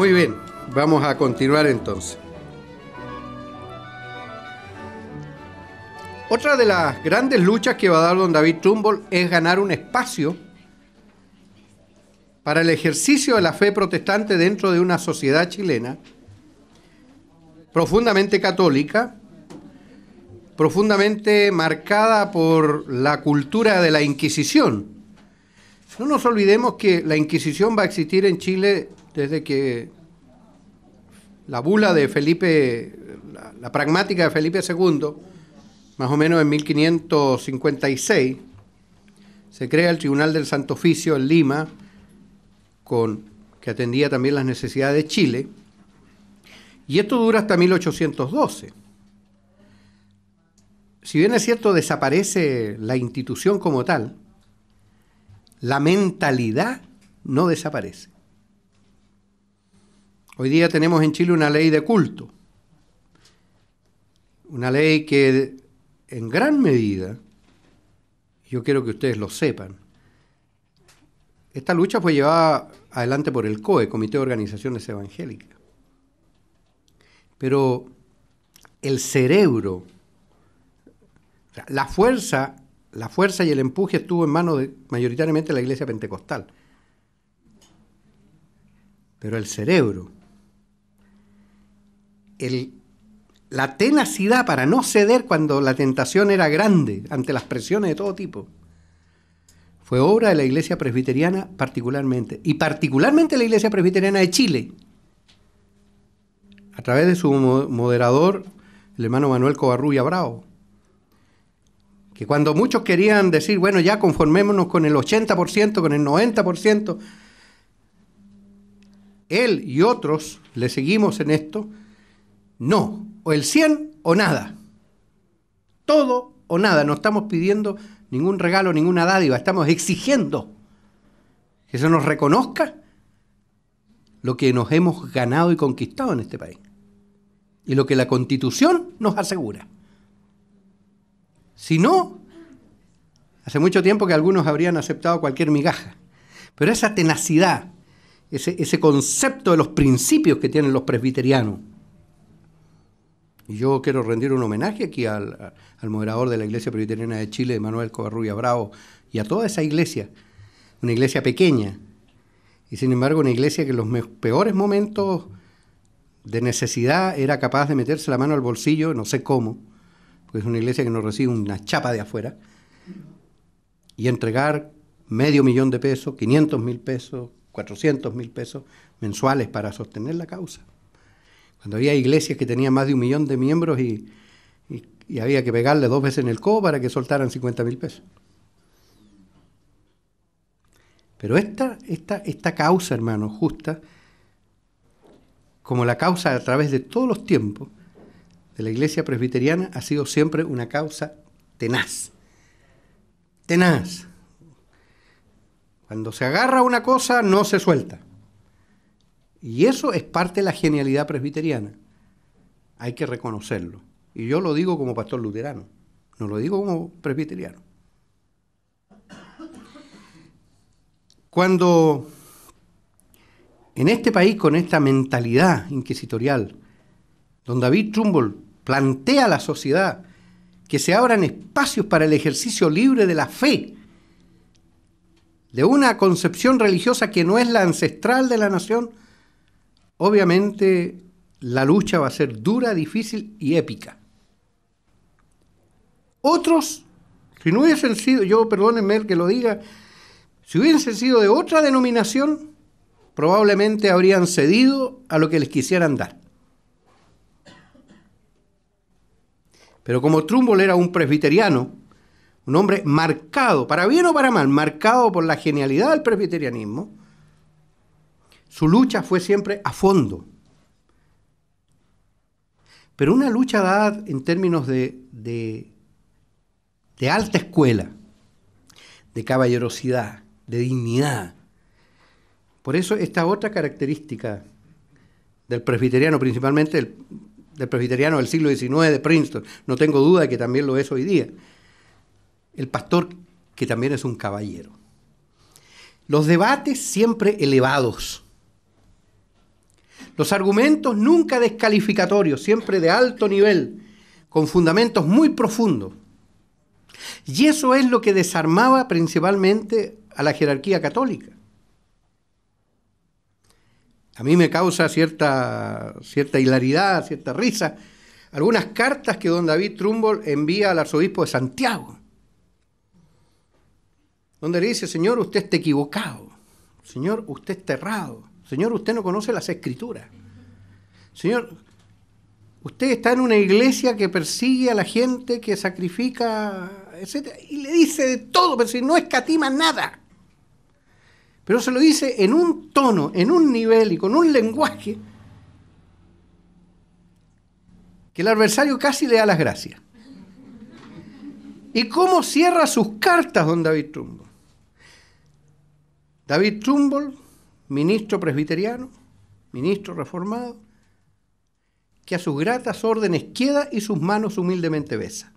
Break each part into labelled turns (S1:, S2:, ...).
S1: Muy bien, vamos a continuar entonces. Otra de las grandes luchas que va a dar don David Trumbull es ganar un espacio para el ejercicio de la fe protestante dentro de una sociedad chilena profundamente católica, profundamente marcada por la cultura de la Inquisición. No nos olvidemos que la Inquisición va a existir en Chile desde que la bula de Felipe, la, pragmática de Felipe II, más o menos en 1556, se crea el Tribunal del Santo Oficio en Lima, con, que atendía también las necesidades de Chile, y esto dura hasta 1812. Si bien es cierto, desaparece la institución como tal, la mentalidad no desaparece. Hoy día tenemos en Chile una ley de culto, una ley que en gran medida, yo quiero que ustedes lo sepan, esta lucha fue llevada adelante por el COE, Comité de Organizaciones Evangélicas. Pero el cerebro, la fuerza, la fuerza y el empuje estuvo en manos de, mayoritariamente de la iglesia pentecostal. Pero el cerebro, la tenacidad para no ceder cuando la tentación era grande ante las presiones de todo tipo. Fue obra de la Iglesia Presbiteriana particularmente, y particularmente la Iglesia Presbiteriana de Chile, a través de su moderador, el hermano Manuel Covarrubia Bravo, que cuando muchos querían decir, bueno, ya conformémonos con el 80%, con el 90%, él y otros le seguimos en esto, no, o el 100 o nada. Todo o nada. No estamos pidiendo ningún regalo, ninguna dádiva. Estamos exigiendo que se nos reconozca lo que nos hemos ganado y conquistado en este país. Y lo que la constitución nos asegura. Si no, hace mucho tiempo que algunos habrían aceptado cualquier migaja. Pero esa tenacidad, ese, ese concepto de los principios que tienen los presbiterianos, y yo quiero rendir un homenaje aquí al, moderador de la Iglesia Presbiteriana de Chile, Manuel Covarrubia Bravo, y a toda esa iglesia, una iglesia pequeña, y sin embargo una iglesia que en los peores momentos de necesidad era capaz de meterse la mano al bolsillo, no sé cómo, porque es una iglesia que no recibe una chapa de afuera, y entregar medio millón de pesos, 500 mil pesos, 400 mil pesos mensuales para sostener la causa. Cuando había iglesias que tenían más de un millón de miembros y, había que pegarle dos veces en el codo para que soltaran 50 mil pesos. Pero esta, esta, esta causa, hermano, justa, como la causa a través de todos los tiempos de la iglesia presbiteriana, ha sido siempre una causa tenaz. Tenaz. Cuando se agarra una cosa, no se suelta. Y eso es parte de la genialidad presbiteriana. Hay que reconocerlo. Y yo lo digo como pastor luterano, no lo digo como presbiteriano. Cuando en este país, con esta mentalidad inquisitorial, don David Trumbull plantea a la sociedad que se abran espacios para el ejercicio libre de la fe, de una concepción religiosa que no es la ancestral de la nación, Obviamente la lucha va a ser dura, difícil y épica. Otros, si no hubiesen sido, yo perdónenme el que lo diga, si hubiesen sido de otra denominación, probablemente habrían cedido a lo que les quisieran dar. Pero como Trumbull era un presbiteriano, un hombre marcado, para bien o para mal, marcado por la genialidad del presbiterianismo, su lucha fue siempre a fondo. Pero una lucha dada en términos de, de, alta escuela, de caballerosidad, de dignidad. Por eso esta otra característica del presbiteriano, principalmente del presbiteriano del siglo XIX de Princeton, no tengo duda de que también lo es hoy día, el pastor que también es un caballero. Los debates siempre elevados, los argumentos nunca descalificatorios, siempre de alto nivel, con fundamentos muy profundos. Y eso es lo que desarmaba principalmente a la jerarquía católica. A mí me causa cierta, cierta hilaridad, cierta risa, algunas cartas que don David Trumbull envía al arzobispo de Santiago, donde le dice, Señor, usted está equivocado, Señor, usted está errado. Señor, usted no conoce las escrituras. Señor, usted está en una iglesia que persigue a la gente, que sacrifica, etc. Y le dice de todo, pero si no escatima nada. Pero se lo dice en un tono, en un nivel y con un lenguaje que el adversario casi le da las gracias. ¿Y cómo cierra sus cartas don David Trumbull? David Trumbull ministro presbiteriano, ministro reformado, que a sus gratas órdenes queda y sus manos humildemente besa.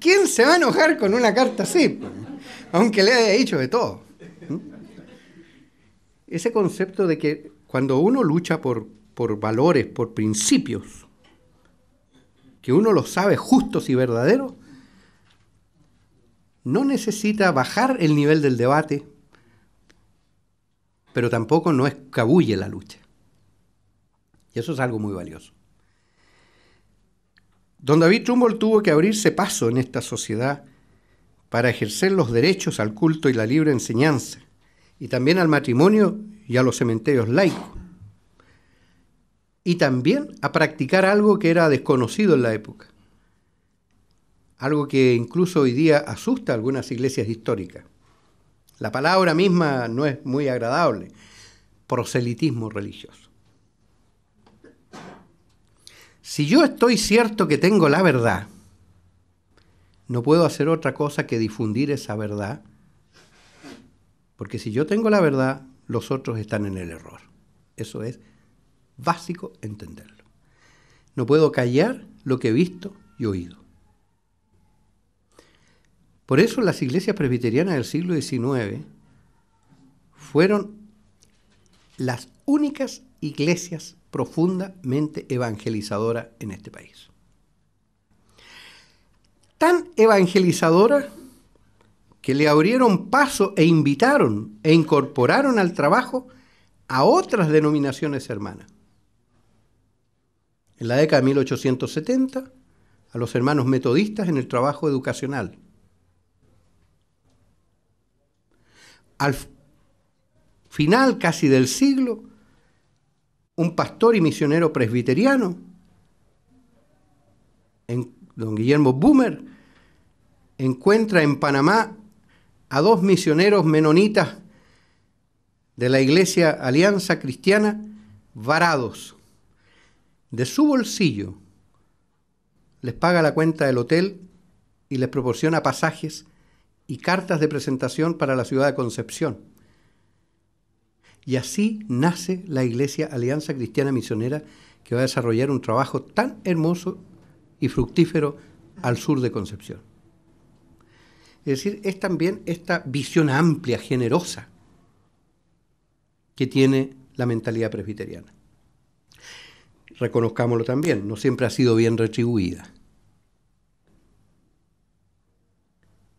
S1: ¿Quién se va a enojar con una carta así? Aunque le haya dicho de todo. ¿Mm? Ese concepto de que cuando uno lucha por, por valores, por principios, que uno los sabe justos y verdaderos, no necesita bajar el nivel del debate, pero tampoco no escabulle la lucha. Y eso es algo muy valioso. Don David Trumbull tuvo que abrirse paso en esta sociedad para ejercer los derechos al culto y la libre enseñanza, y también al matrimonio y a los cementerios laicos, y también a practicar algo que era desconocido en la época, algo que incluso hoy día asusta a algunas iglesias históricas. La palabra misma no es muy agradable, proselitismo religioso. Si yo estoy cierto que tengo la verdad, no puedo hacer otra cosa que difundir esa verdad, porque si yo tengo la verdad, los otros están en el error. Eso es básico entenderlo. No puedo callar lo que he visto y oído. Por eso las iglesias presbiterianas del siglo XIX fueron las únicas iglesias profundamente evangelizadoras en este país. Tan evangelizadoras que le abrieron paso e invitaron e incorporaron al trabajo a otras denominaciones hermanas. En la década de 1870, a los hermanos metodistas en el trabajo educacional al final casi del siglo, un pastor y misionero presbiteriano, don Guillermo Boomer, encuentra en Panamá a dos misioneros menonitas de la Iglesia Alianza Cristiana varados. De su bolsillo les paga la cuenta del hotel y les proporciona pasajes y cartas de presentación para la ciudad de Concepción. Y así nace la Iglesia Alianza Cristiana Misionera que va a desarrollar un trabajo tan hermoso y fructífero al sur de Concepción. Es decir, es también esta visión amplia, generosa, que tiene la mentalidad presbiteriana. Reconozcámoslo también, no siempre ha sido bien retribuida.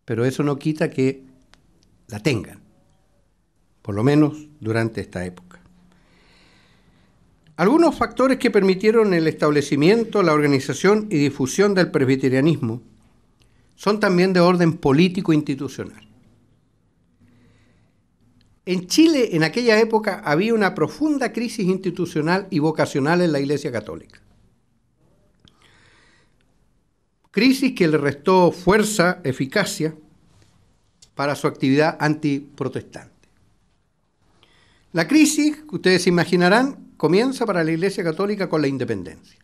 S1: pero eso no quita que la tengan, por lo menos durante esta época. Algunos factores que permitieron el establecimiento, la organización y difusión del presbiterianismo son también de orden político-institucional. En Chile, en aquella época, había una profunda crisis institucional y vocacional en la Iglesia Católica crisis que le restó fuerza, eficacia para su actividad antiprotestante. La crisis, que ustedes imaginarán, comienza para la Iglesia Católica con la independencia.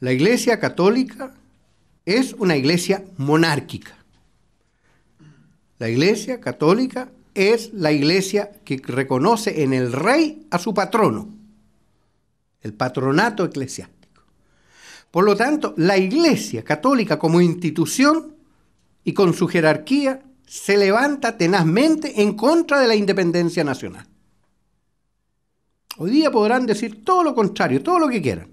S1: La Iglesia Católica es una iglesia monárquica. La Iglesia Católica es la iglesia que reconoce en el rey a su patrono, el patronato eclesiástico. Por lo tanto, la Iglesia católica como institución y con su jerarquía se levanta tenazmente en contra de la independencia nacional. Hoy día podrán decir todo lo contrario, todo lo que quieran,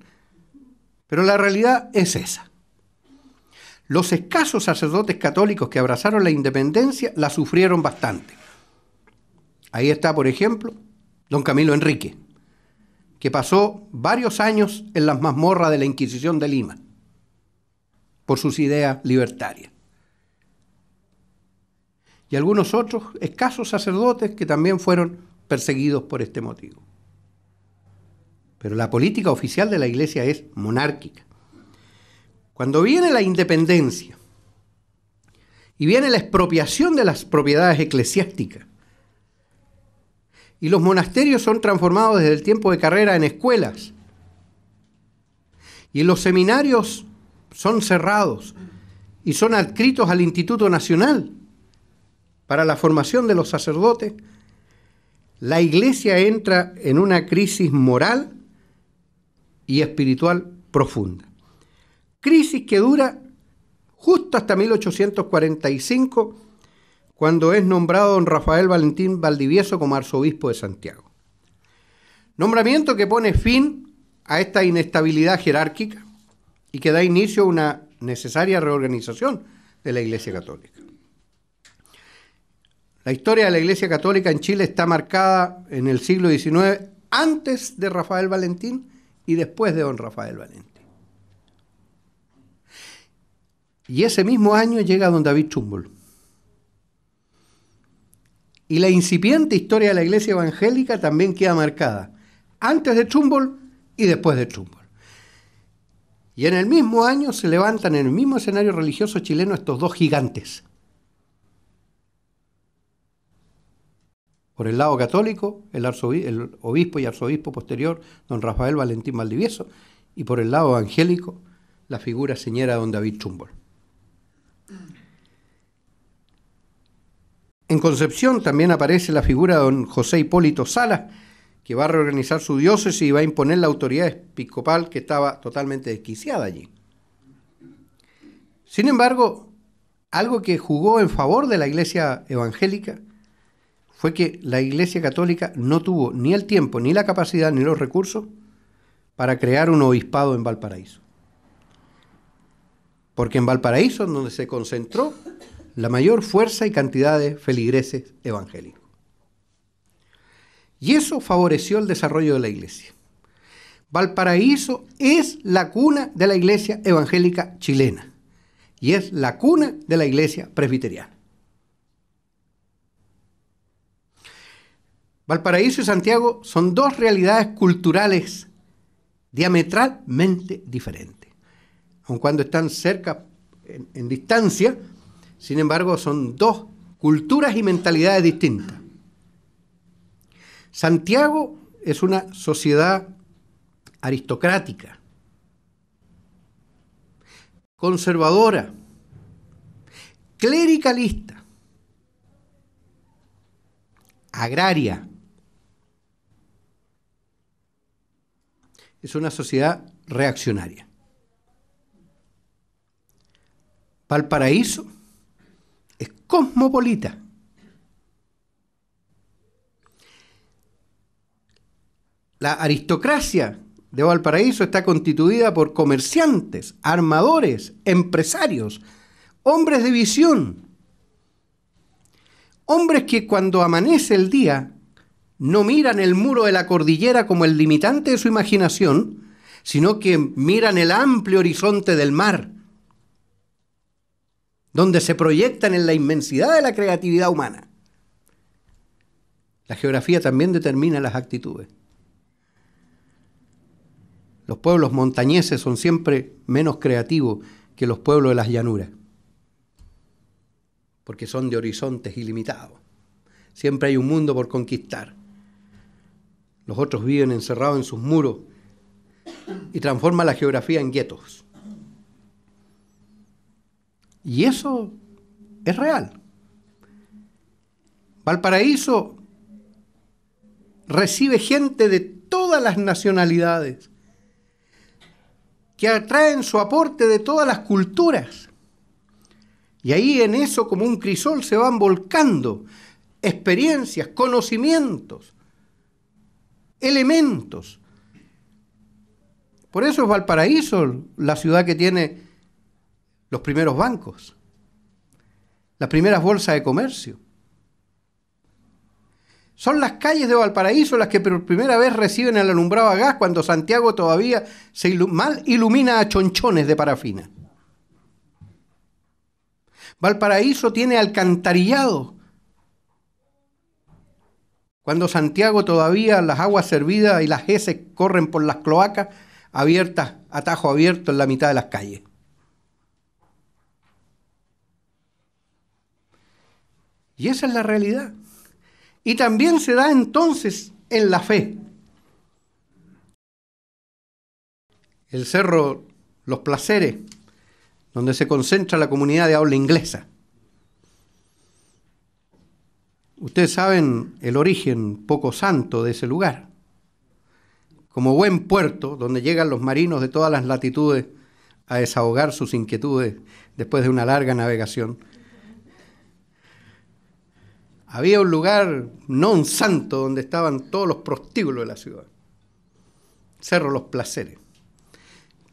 S1: pero la realidad es esa. Los escasos sacerdotes católicos que abrazaron la independencia la sufrieron bastante. Ahí está, por ejemplo, don Camilo Enrique, que pasó varios años en las mazmorras de la Inquisición de Lima por sus ideas libertarias. Y algunos otros escasos sacerdotes que también fueron perseguidos por este motivo. Pero la política oficial de la Iglesia es monárquica. Cuando viene la independencia y viene la expropiación de las propiedades eclesiásticas, y los monasterios son transformados desde el tiempo de carrera en escuelas. Y los seminarios son cerrados y son adscritos al Instituto Nacional para la formación de los sacerdotes. La iglesia entra en una crisis moral y espiritual profunda. Crisis que dura justo hasta 1845 cuando es nombrado don Rafael Valentín Valdivieso como arzobispo de Santiago. Nombramiento que pone fin a esta inestabilidad jerárquica y que da inicio a una necesaria reorganización de la Iglesia Católica. La historia de la Iglesia Católica en Chile está marcada en el siglo XIX antes de Rafael Valentín y después de don Rafael Valentín. Y ese mismo año llega don David Chumbol. Y la incipiente historia de la iglesia evangélica también queda marcada, antes de chumbol y después de chumbol. Y en el mismo año se levantan en el mismo escenario religioso chileno estos dos gigantes. Por el lado católico, el, obispo y arzobispo posterior, don Rafael Valentín Valdivieso, y por el lado evangélico, la figura señera don David Chumbol. En Concepción también aparece la figura de don José Hipólito Salas, que va a reorganizar su diócesis y va a imponer la autoridad episcopal que estaba totalmente desquiciada allí. Sin embargo, algo que jugó en favor de la iglesia evangélica fue que la iglesia católica no tuvo ni el tiempo, ni la capacidad, ni los recursos para crear un obispado en Valparaíso. Porque en Valparaíso, donde se concentró la mayor fuerza y cantidad de feligreses evangélicos. Y eso favoreció el desarrollo de la iglesia. Valparaíso es la cuna de la iglesia evangélica chilena y es la cuna de la iglesia presbiteriana. Valparaíso y Santiago son dos realidades culturales diametralmente diferentes. Aun cuando están cerca en, en distancia, sin embargo, son dos culturas y mentalidades distintas. Santiago es una sociedad aristocrática, conservadora, clericalista, agraria. Es una sociedad reaccionaria. Valparaíso cosmopolita. La aristocracia de Valparaíso está constituida por comerciantes, armadores, empresarios, hombres de visión, hombres que cuando amanece el día no miran el muro de la cordillera como el limitante de su imaginación, sino que miran el amplio horizonte del mar donde se proyectan en la inmensidad de la creatividad humana. La geografía también determina las actitudes. Los pueblos montañeses son siempre menos creativos que los pueblos de las llanuras, porque son de horizontes ilimitados. Siempre hay un mundo por conquistar. Los otros viven encerrados en sus muros y transforman la geografía en guetos. Y eso es real. Valparaíso recibe gente de todas las nacionalidades, que atraen su aporte de todas las culturas. Y ahí en eso, como un crisol, se van volcando experiencias, conocimientos, elementos. Por eso es Valparaíso la ciudad que tiene los primeros bancos, las primeras bolsas de comercio. Son las calles de Valparaíso las que por primera vez reciben el alumbrado a gas cuando Santiago todavía se mal ilumina a chonchones de parafina. Valparaíso tiene alcantarillado. Cuando Santiago todavía las aguas servidas y las heces corren por las cloacas abiertas, atajo abierto en la mitad de las calles. Y esa es la realidad. Y también se da entonces en la fe. El cerro Los Placeres, donde se concentra la comunidad de habla inglesa. Ustedes saben el origen poco santo de ese lugar. Como buen puerto donde llegan los marinos de todas las latitudes a desahogar sus inquietudes después de una larga navegación, había un lugar, no un santo, donde estaban todos los prostíbulos de la ciudad. Cerro Los Placeres.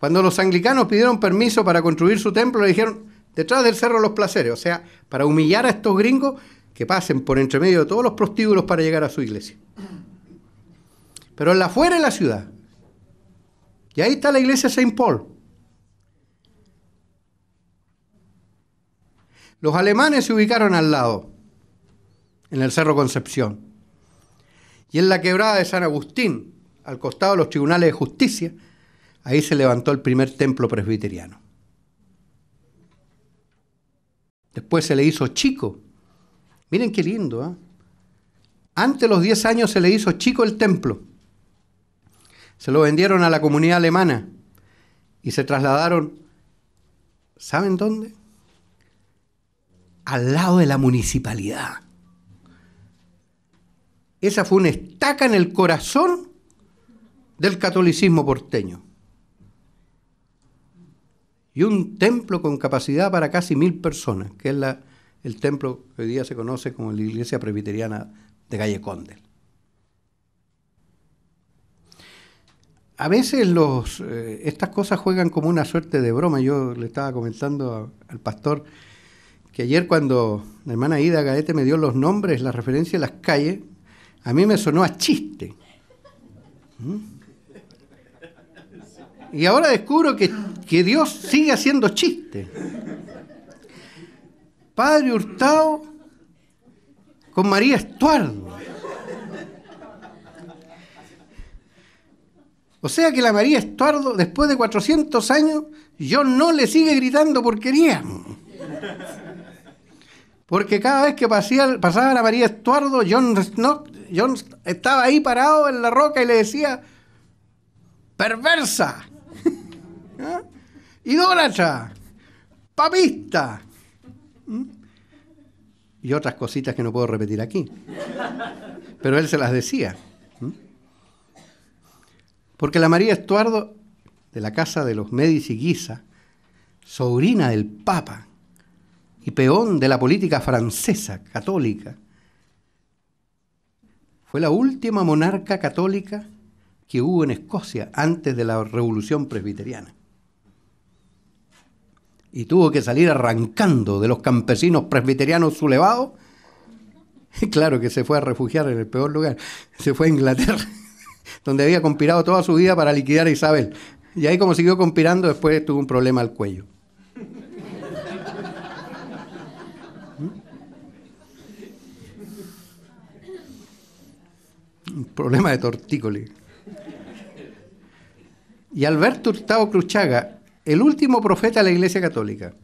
S1: Cuando los anglicanos pidieron permiso para construir su templo, le dijeron, detrás del Cerro Los Placeres, o sea, para humillar a estos gringos que pasen por entre medio de todos los prostíbulos para llegar a su iglesia. Pero en la fuera de la ciudad. Y ahí está la iglesia de Saint Paul. Los alemanes se ubicaron al lado en el Cerro Concepción. Y en la quebrada de San Agustín, al costado de los tribunales de justicia, ahí se levantó el primer templo presbiteriano. Después se le hizo chico. Miren qué lindo. ¿ah? antes Antes los 10 años se le hizo chico el templo. Se lo vendieron a la comunidad alemana y se trasladaron, ¿saben dónde? Al lado de la municipalidad. Esa fue una estaca en el corazón del catolicismo porteño. Y un templo con capacidad para casi mil personas, que es la, el templo que hoy día se conoce como la iglesia presbiteriana de Calle Condel. A veces los, eh, estas cosas juegan como una suerte de broma. Yo le estaba comentando al pastor que ayer cuando la hermana Ida Gaete me dio los nombres, la referencia de las calles, a mí me sonó a chiste. ¿Mm? Y ahora descubro que, Dios sigue haciendo chistes. Padre Hurtado con María Estuardo. O sea que la María Estuardo, después de 400 años, yo no le sigue gritando porquería. Porque cada vez que pasaba la María Estuardo, John, estaba ahí parado en la roca y le decía, perversa, ¿Ah? idólatra, papista, ¿Mm? y otras cositas que no puedo repetir aquí. Pero él se las decía. ¿Mm? Porque la María Estuardo, de la casa de los Medici Guisa, sobrina del Papa, y peón de la política francesa católica. Fue la última monarca católica que hubo en Escocia antes de la Revolución Presbiteriana. Y tuvo que salir arrancando de los campesinos presbiterianos sublevados. Claro que se fue a refugiar en el peor lugar. Se fue a Inglaterra, donde había conspirado toda su vida para liquidar a Isabel. Y ahí como siguió conspirando, después tuvo un problema al cuello. problema de tortícoli. Y Alberto Hurtado Cruchaga, el último profeta de la Iglesia Católica,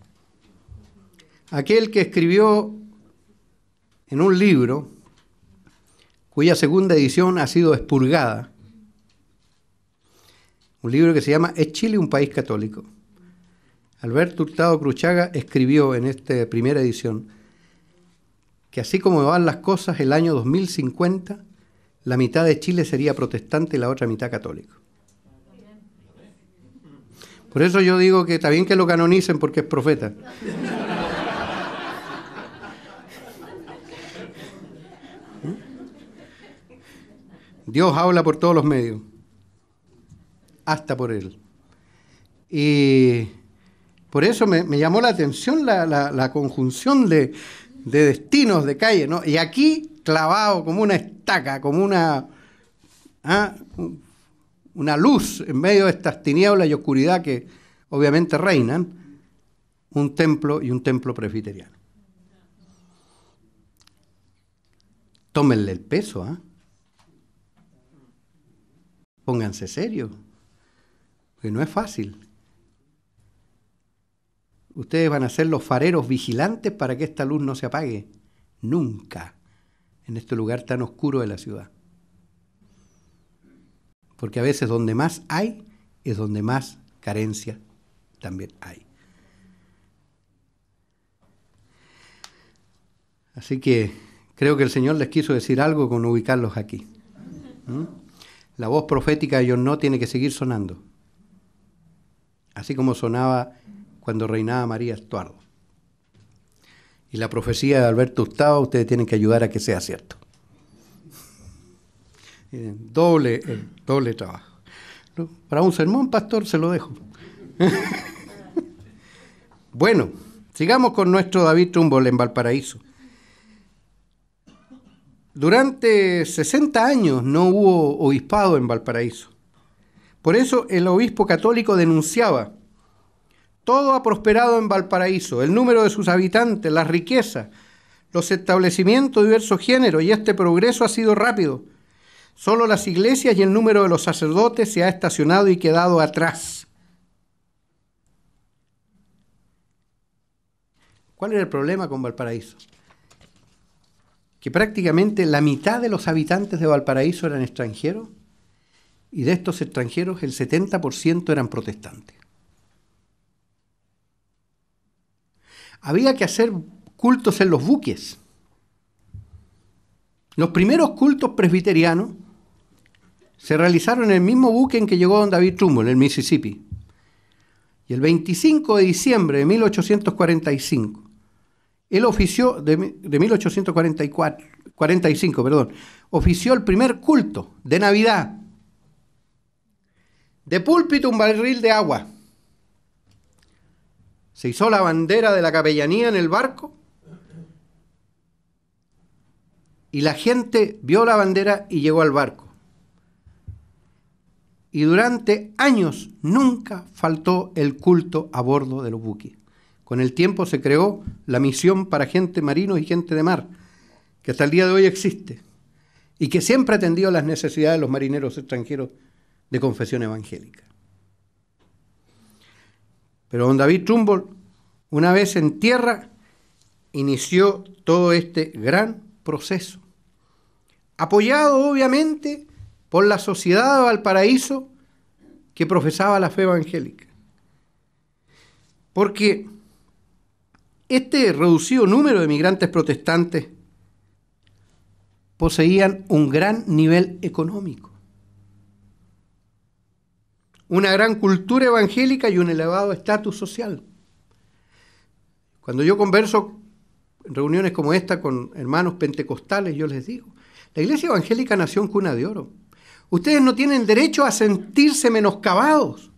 S1: aquel que escribió en un libro cuya segunda edición ha sido expurgada, un libro que se llama ¿Es Chile un país católico? Alberto Hurtado Cruchaga escribió en esta primera edición que así como van las cosas, el año 2050 la mitad de Chile sería protestante y la otra mitad católico. Por eso yo digo que está bien que lo canonicen porque es profeta. Dios habla por todos los medios, hasta por él. Y por eso me, llamó la atención la, conjunción de, destinos, de calle. ¿no? Y aquí clavado como una estaca, como una, ¿ah? una luz en medio de estas tinieblas y oscuridad que obviamente reinan, un templo y un templo presbiteriano. Tómenle el peso, ¿ah? Pónganse serio que no es fácil. Ustedes van a ser los fareros vigilantes para que esta luz no se apague. Nunca en este lugar tan oscuro de la ciudad. Porque a veces donde más hay es donde más carencia también hay. Así que creo que el Señor les quiso decir algo con ubicarlos aquí. La voz profética de Dios No tiene que seguir sonando, así como sonaba cuando reinaba María Estuardo y la profecía de Alberto Gustavo, ustedes tienen que ayudar a que sea cierto. Doble, eh, doble trabajo. Para un sermón, pastor, se lo dejo. bueno, sigamos con nuestro David Trumbull en Valparaíso. Durante 60 años no hubo obispado en Valparaíso. Por eso el obispo católico denunciaba todo ha prosperado en Valparaíso, el número de sus habitantes, las riquezas, los establecimientos de diversos géneros, y este progreso ha sido rápido. Solo las iglesias y el número de los sacerdotes se ha estacionado y quedado atrás. ¿Cuál era el problema con Valparaíso? Que prácticamente la mitad de los habitantes de Valparaíso eran extranjeros y de estos extranjeros el 70% eran protestantes. había que hacer cultos en los buques. Los primeros cultos presbiterianos se realizaron en el mismo buque en que llegó don David Trumbo en el Mississippi. Y el 25 de diciembre de 1845, él ofició, de, de 1844, 45, perdón, ofició el primer culto de Navidad. De púlpito un barril de agua. Se hizo la bandera de la capellanía en el barco. Y la gente vio la bandera y llegó al barco. Y durante años nunca faltó el culto a bordo de los buques. Con el tiempo se creó la misión para gente marino y gente de mar, que hasta el día de hoy existe y que siempre atendió las necesidades de los marineros extranjeros de confesión evangélica. Pero don David Trumbull, una vez en tierra, inició todo este gran proceso. Apoyado obviamente por la sociedad de Valparaíso que profesaba la fe evangélica. Porque este reducido número de migrantes protestantes poseían un gran nivel económico una gran cultura evangélica y un elevado estatus social. Cuando yo converso en reuniones como esta con hermanos pentecostales, yo les digo, la iglesia evangélica nació en cuna de oro. Ustedes no tienen derecho a sentirse menoscabados,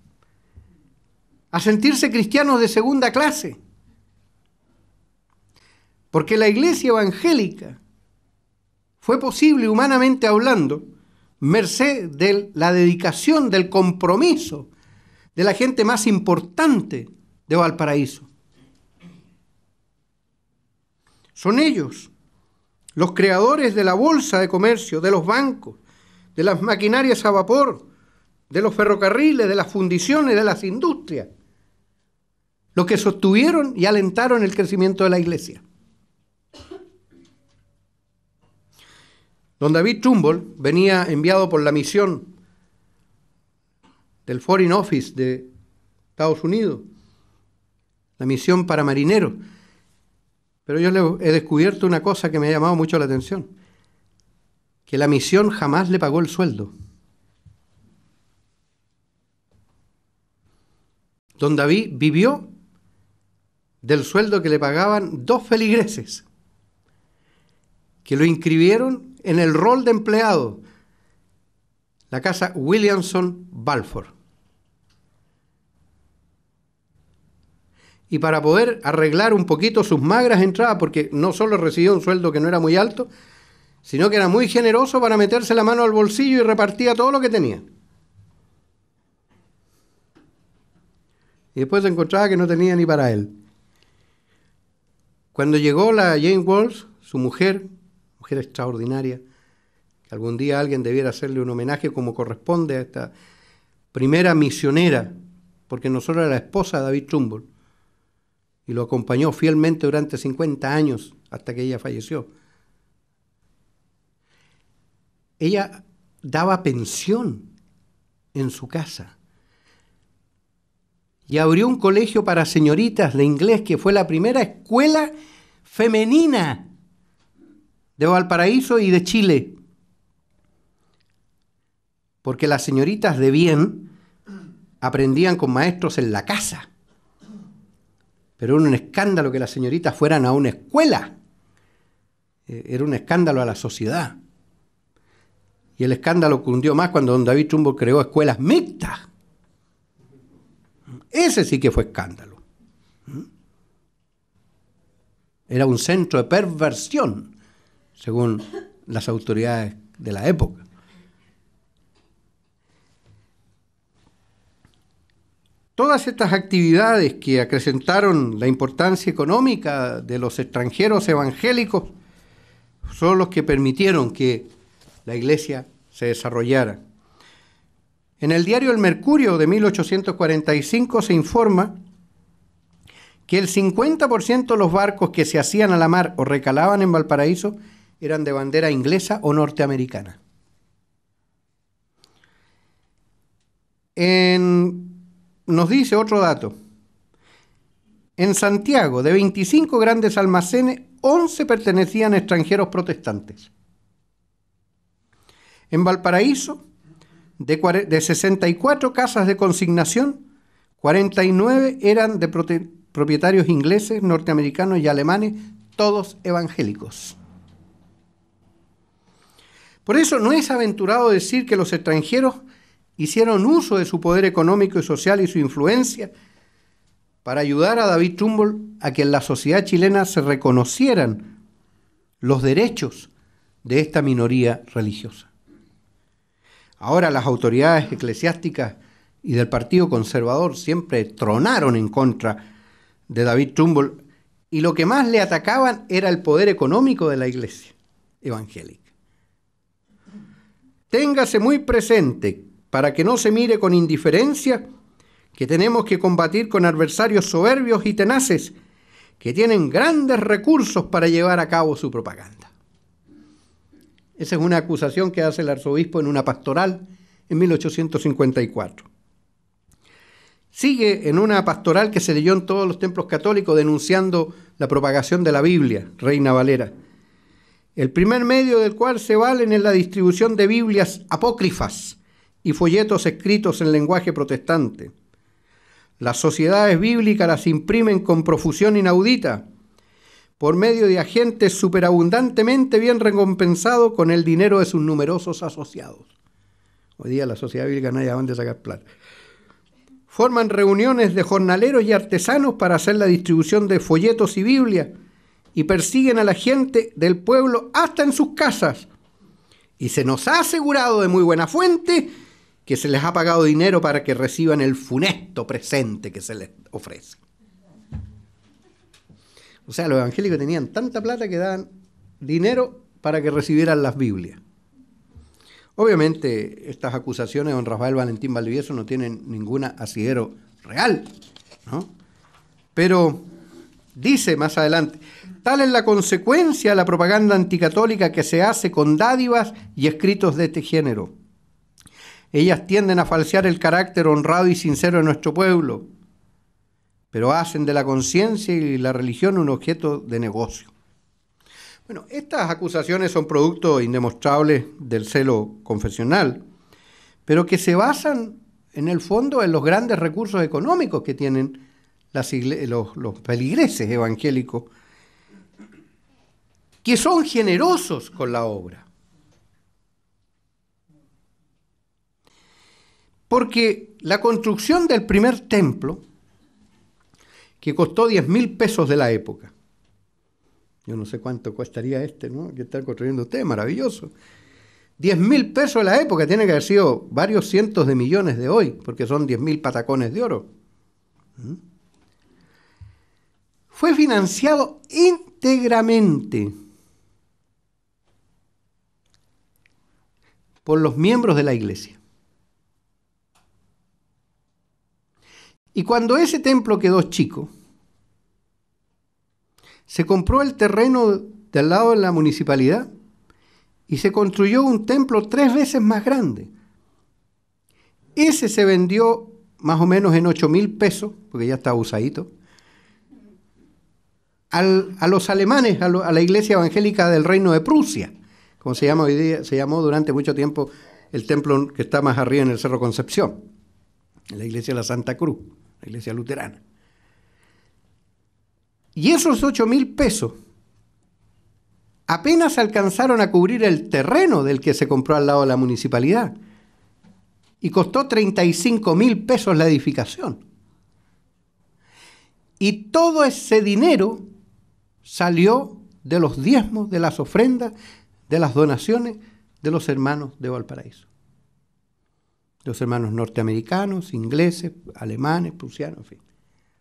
S1: a sentirse cristianos de segunda clase. Porque la iglesia evangélica fue posible, humanamente hablando, merced de la dedicación, del compromiso de la gente más importante de Valparaíso. Son ellos, los creadores de la bolsa de comercio, de los bancos, de las maquinarias a vapor, de los ferrocarriles, de las fundiciones, de las industrias, los que sostuvieron y alentaron el crecimiento de la iglesia. Don David Trumbull venía enviado por la misión del Foreign Office de Estados Unidos, la misión para marineros. Pero yo le he descubierto una cosa que me ha llamado mucho la atención, que la misión jamás le pagó el sueldo. Don David vivió del sueldo que le pagaban dos feligreses, que lo inscribieron en el rol de empleado la casa Williamson Balfour. Y para poder arreglar un poquito sus magras entradas, porque no solo recibió un sueldo que no era muy alto, sino que era muy generoso para meterse la mano al bolsillo y repartía todo lo que tenía. Y después se encontraba que no tenía ni para él. Cuando llegó la Jane Walls, su mujer, mujer extraordinaria, que algún día alguien debiera hacerle un homenaje como corresponde a esta primera misionera, porque nosotros era la esposa de David Trumbull, y lo acompañó fielmente durante 50 años hasta que ella falleció. Ella daba pensión en su casa y abrió un colegio para señoritas de inglés que fue la primera escuela femenina de Valparaíso y de Chile. Porque las señoritas de bien aprendían con maestros en la casa. Pero era un escándalo que las señoritas fueran a una escuela. Eh, era un escándalo a la sociedad. Y el escándalo cundió más cuando don David Trumbo creó escuelas mixtas. Ese sí que fue escándalo. ¿Mm? Era un centro de perversión según las autoridades de la época. Todas estas actividades que acrecentaron la importancia económica de los extranjeros evangélicos son los que permitieron que la iglesia se desarrollara. En el diario El Mercurio de 1845 se informa que el 50% de los barcos que se hacían a la mar o recalaban en Valparaíso eran de bandera inglesa o norteamericana. nos dice otro dato. En Santiago, de 25 grandes almacenes, 11 pertenecían a extranjeros protestantes. En Valparaíso, de, de 64 casas de consignación, 49 eran de propietarios ingleses, norteamericanos y alemanes, todos evangélicos. Por eso no es aventurado decir que los extranjeros hicieron uso de su poder económico y social y su influencia para ayudar a David Trumbull a que en la sociedad chilena se reconocieran los derechos de esta minoría religiosa. Ahora las autoridades eclesiásticas y del Partido Conservador siempre tronaron en contra de David Trumbull y lo que más le atacaban era el poder económico de la iglesia evangélica. Téngase muy presente, para que no se mire con indiferencia, que tenemos que combatir con adversarios soberbios y tenaces, que tienen grandes recursos para llevar a cabo su propaganda. Esa es una acusación que hace el arzobispo en una pastoral en 1854. Sigue en una pastoral que se leyó en todos los templos católicos denunciando la propagación de la Biblia, Reina Valera el primer medio del cual se valen es la distribución de Biblias apócrifas y folletos escritos en lenguaje protestante. Las sociedades bíblicas las imprimen con profusión inaudita, por medio de agentes superabundantemente bien recompensados con el dinero de sus numerosos asociados. Hoy día la sociedad bíblica nadie a dónde sacar plata. Forman reuniones de jornaleros y artesanos para hacer la distribución de folletos y biblia y persiguen a la gente del pueblo hasta en sus casas. Y se nos ha asegurado de muy buena fuente que se les ha pagado dinero para que reciban el funesto presente que se les ofrece. O sea, los evangélicos tenían tanta plata que daban dinero para que recibieran las Biblias. Obviamente, estas acusaciones de don Rafael Valentín Valdivieso no tienen ninguna asidero real, ¿no? Pero dice más adelante, Tal es la consecuencia de la propaganda anticatólica que se hace con dádivas y escritos de este género. Ellas tienden a falsear el carácter honrado y sincero de nuestro pueblo, pero hacen de la conciencia y la religión un objeto de negocio. Bueno, estas acusaciones son producto indemostrables del celo confesional, pero que se basan en el fondo en los grandes recursos económicos que tienen los, los peligreses evangélicos que son generosos con la obra. Porque la construcción del primer templo, que costó 10 mil pesos de la época, yo no sé cuánto costaría este, ¿no? Que está construyendo usted, maravilloso. 10.000 mil pesos de la época, tiene que haber sido varios cientos de millones de hoy, porque son 10.000 mil patacones de oro. ¿Mm? Fue financiado íntegramente por los miembros de la iglesia. Y cuando ese templo quedó chico, se compró el terreno del lado de la municipalidad y se construyó un templo tres veces más grande. Ese se vendió más o menos en 8 mil pesos, porque ya estaba usadito, a los alemanes, a la iglesia evangélica del reino de Prusia como se llama hoy día, se llamó durante mucho tiempo el templo que está más arriba en el Cerro Concepción, la iglesia de la Santa Cruz, la iglesia luterana. Y esos 8 mil pesos apenas alcanzaron a cubrir el terreno del que se compró al lado de la municipalidad. Y costó 35 mil pesos la edificación. Y todo ese dinero salió de los diezmos, de las ofrendas de las donaciones de los hermanos de Valparaíso. Los hermanos norteamericanos, ingleses, alemanes, prusianos, en fin,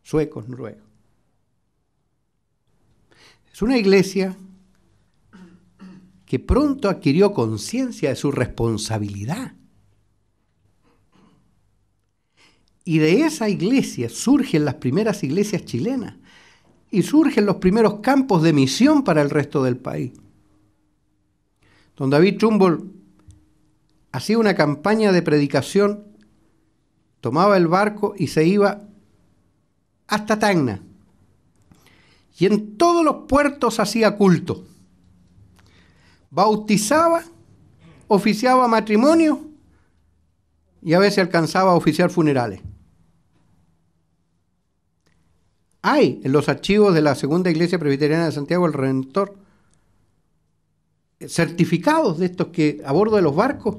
S1: suecos, noruegos. Es una iglesia que pronto adquirió conciencia de su responsabilidad. Y de esa iglesia surgen las primeras iglesias chilenas y surgen los primeros campos de misión para el resto del país. Don David Trumbull hacía una campaña de predicación, tomaba el barco y se iba hasta Tacna. Y en todos los puertos hacía culto. Bautizaba, oficiaba matrimonio y a veces alcanzaba a oficiar funerales. Hay en los archivos de la Segunda Iglesia Presbiteriana de Santiago el Redentor certificados de estos que a bordo de los barcos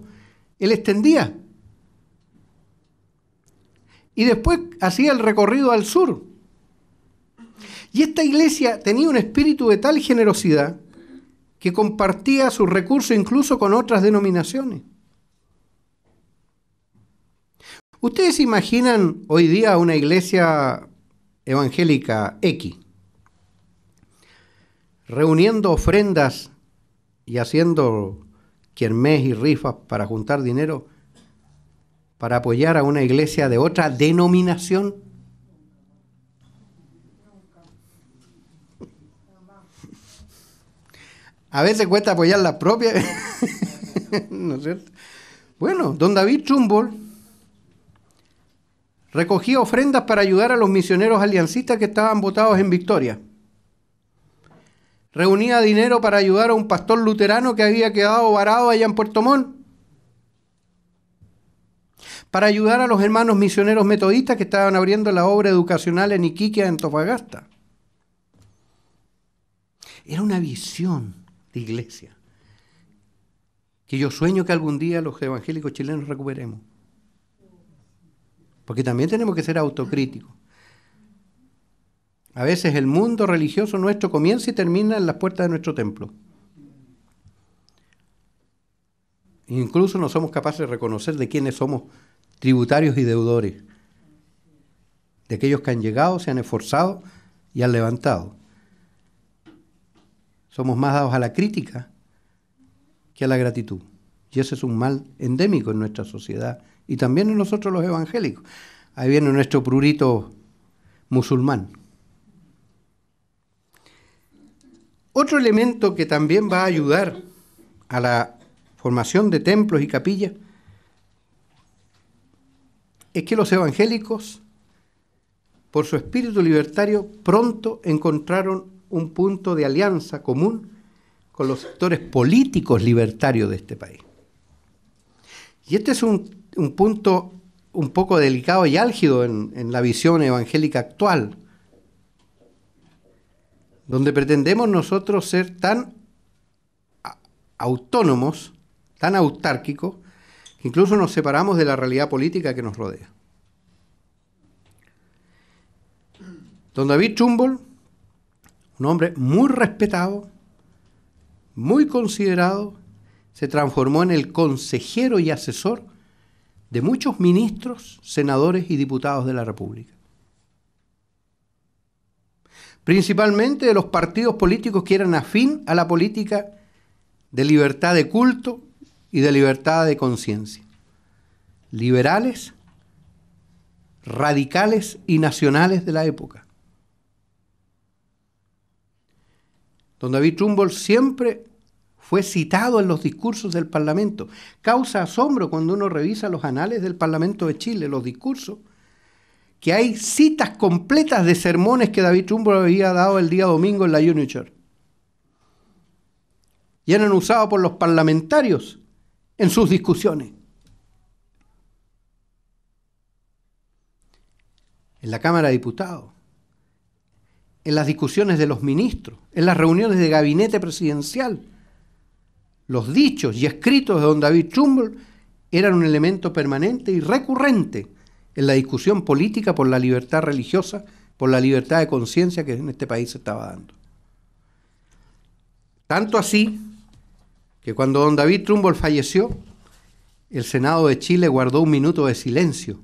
S1: él extendía. Y después hacía el recorrido al sur. Y esta iglesia tenía un espíritu de tal generosidad que compartía sus recursos incluso con otras denominaciones. ¿Ustedes imaginan hoy día una iglesia evangélica X reuniendo ofrendas y haciendo quiermés y rifas para juntar dinero para apoyar a una iglesia de otra denominación. A veces cuesta apoyar la propia, ¿no es cierto? Bueno, don David Trumbull recogía ofrendas para ayudar a los misioneros aliancistas que estaban votados en Victoria reunía dinero para ayudar a un pastor luterano que había quedado varado allá en Puerto Montt, para ayudar a los hermanos misioneros metodistas que estaban abriendo la obra educacional en Iquique, Topagasta? Era una visión de iglesia que yo sueño que algún día los evangélicos chilenos recuperemos. Porque también tenemos que ser autocríticos. A veces el mundo religioso nuestro comienza y termina en las puertas de nuestro templo. Incluso no somos capaces de reconocer de quiénes somos tributarios y deudores. De aquellos que han llegado, se han esforzado y han levantado. Somos más dados a la crítica que a la gratitud. Y ese es un mal endémico en nuestra sociedad y también en nosotros los evangélicos. Ahí viene nuestro prurito musulmán. Otro elemento que también va a ayudar a la formación de templos y capillas es que los evangélicos, por su espíritu libertario, pronto encontraron un punto de alianza común con los sectores políticos libertarios de este país. Y este es un, punto un poco delicado y álgido en, en la visión evangélica actual, donde pretendemos nosotros ser tan autónomos, tan autárquicos, que incluso nos separamos de la realidad política que nos rodea. Don David Trumbull, un hombre muy respetado, muy considerado, se transformó en el consejero y asesor de muchos ministros, senadores y diputados de la República principalmente de los partidos políticos que eran afín a la política de libertad de culto y de libertad de conciencia. Liberales, radicales y nacionales de la época. Don David Trumbull siempre fue citado en los discursos del Parlamento. Causa asombro cuando uno revisa los anales del Parlamento de Chile, los discursos que hay citas completas de sermones que David Trumbull había dado el día domingo en la Union Church. Y eran usados por los parlamentarios en sus discusiones. En la Cámara de Diputados, en las discusiones de los ministros, en las reuniones de gabinete presidencial. Los dichos y escritos de don David Trumbull eran un elemento permanente y recurrente en la discusión política por la libertad religiosa, por la libertad de conciencia que en este país se estaba dando. Tanto así que cuando don David Trumbull falleció, el Senado de Chile guardó un minuto de silencio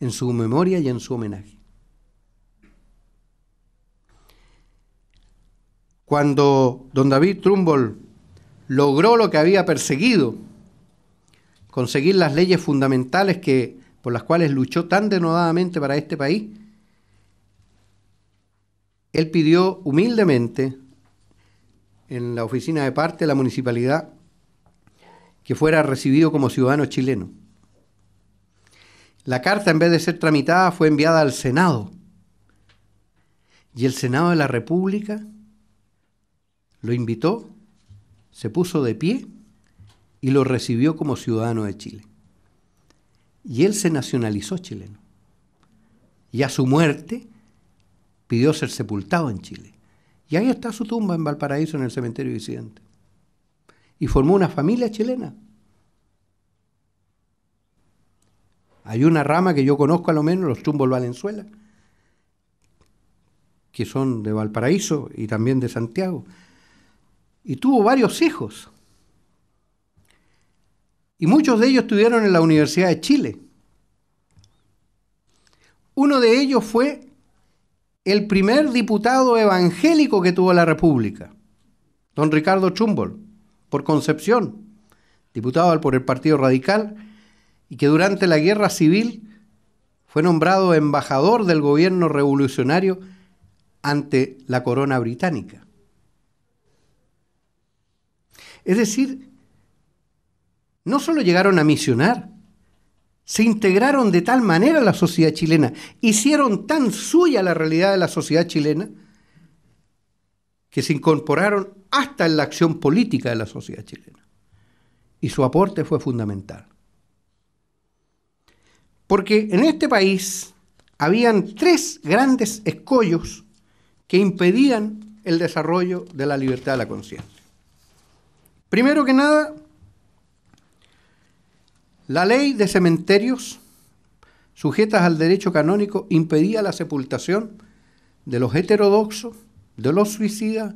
S1: en su memoria y en su homenaje. Cuando don David Trumbull logró lo que había perseguido, conseguir las leyes fundamentales que por las cuales luchó tan denodadamente para este país, él pidió humildemente en la oficina de parte de la municipalidad que fuera recibido como ciudadano chileno. La carta, en vez de ser tramitada, fue enviada al Senado. Y el Senado de la República lo invitó, se puso de pie y lo recibió como ciudadano de Chile y él se nacionalizó chileno. Y a su muerte pidió ser sepultado en Chile. Y ahí está su tumba en Valparaíso, en el cementerio Vicente Y formó una familia chilena. Hay una rama que yo conozco a lo menos, los tumbos Valenzuela, que son de Valparaíso y también de Santiago. Y tuvo varios hijos. Y muchos de ellos estuvieron en la Universidad de Chile. Uno de ellos fue el primer diputado evangélico que tuvo la República, don Ricardo Chumbol, por Concepción, diputado por el Partido Radical, y que durante la Guerra Civil fue nombrado embajador del gobierno revolucionario ante la corona británica. Es decir, no solo llegaron a misionar, se integraron de tal manera a la sociedad chilena, hicieron tan suya la realidad de la sociedad chilena, que se incorporaron hasta en la acción política de la sociedad chilena. Y su aporte fue fundamental. Porque en este país habían tres grandes escollos que impedían el desarrollo de la libertad de la conciencia. Primero que nada, la ley de cementerios, sujetas al derecho canónico, impedía la sepultación de los heterodoxos, de los suicidas,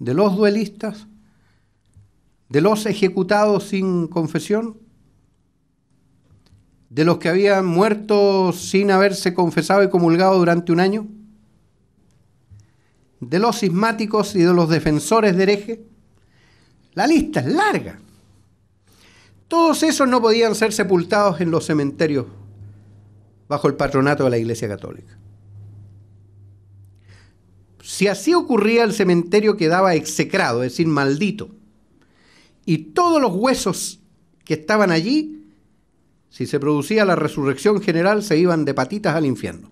S1: de los duelistas, de los ejecutados sin confesión, de los que habían muerto sin haberse confesado y comulgado durante un año, de los cismáticos y de los defensores de hereje. La lista es larga. Todos esos no podían ser sepultados en los cementerios bajo el patronato de la Iglesia Católica. Si así ocurría, el cementerio quedaba execrado, es decir, maldito. Y todos los huesos que estaban allí, si se producía la resurrección general, se iban de patitas al infierno.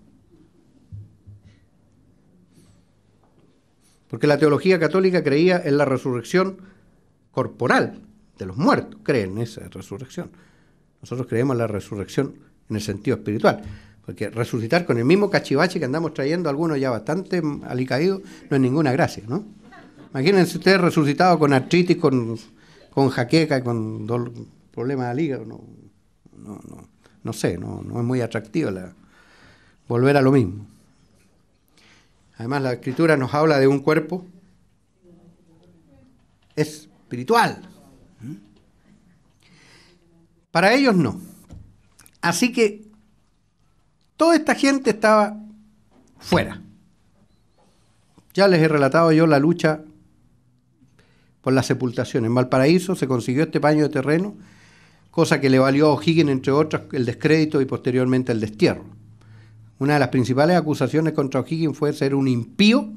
S1: Porque la teología católica creía en la resurrección corporal, de los muertos, creen en esa resurrección. Nosotros creemos en la resurrección en el sentido espiritual, porque resucitar con el mismo cachivache que andamos trayendo algunos ya bastante alicaídos no es ninguna gracia, ¿no? Imagínense ustedes resucitados con artritis, con, jaqueca, con problemas de hígado, no, no, no, sé, no, no es muy atractivo la, volver a lo mismo. Además la escritura nos habla de un cuerpo espiritual, para ellos no. Así que toda esta gente estaba fuera. Ya les he relatado yo la lucha por la sepultación. En Valparaíso se consiguió este paño de terreno, cosa que le valió a O'Higgins, entre otras, el descrédito y posteriormente el destierro. Una de las principales acusaciones contra O'Higgins fue ser un impío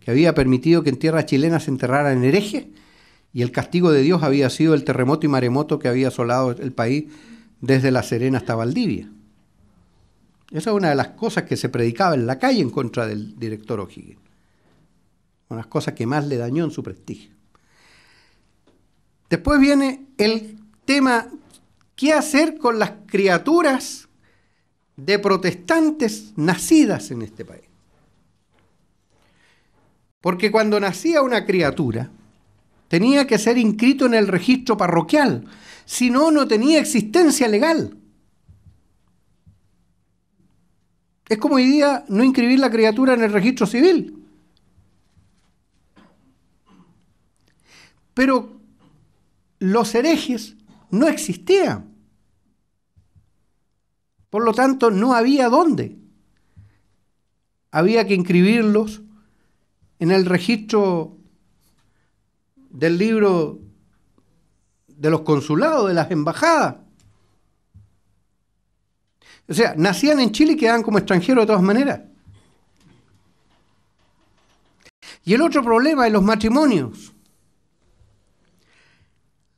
S1: que había permitido que en tierra chilena se enterraran herejes y el castigo de Dios había sido el terremoto y maremoto que había asolado el país desde La Serena hasta Valdivia. Esa es una de las cosas que se predicaba en la calle en contra del director O'Higgins. Una de las cosas que más le dañó en su prestigio. Después viene el tema, ¿qué hacer con las criaturas de protestantes nacidas en este país? Porque cuando nacía una criatura, Tenía que ser inscrito en el registro parroquial. Si no, no tenía existencia legal. Es como hoy día no inscribir la criatura en el registro civil. Pero los herejes no existían. Por lo tanto, no había dónde. Había que inscribirlos en el registro del libro de los consulados, de las embajadas. O sea, nacían en Chile y quedaban como extranjeros de todas maneras. Y el otro problema es los matrimonios.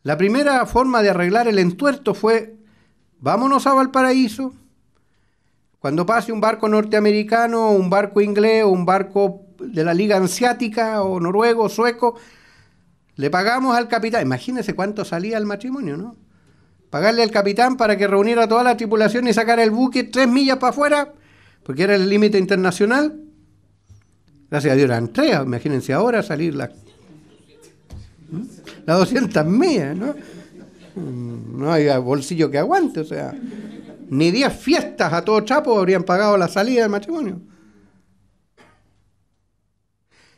S1: La primera forma de arreglar el entuerto fue, vámonos a Valparaíso, cuando pase un barco norteamericano, un barco inglés, un barco de la Liga Ansiática o noruego, o sueco, le pagamos al capitán, imagínese cuánto salía el matrimonio, ¿no? Pagarle al capitán para que reuniera toda la tripulación y sacara el buque tres millas para afuera, porque era el límite internacional. Gracias a Dios eran tres, imagínense ahora salir las ¿Mm? 200 millas, ¿no? Mm, no hay bolsillo que aguante, o sea, ni 10 fiestas a todo chapo habrían pagado la salida del matrimonio.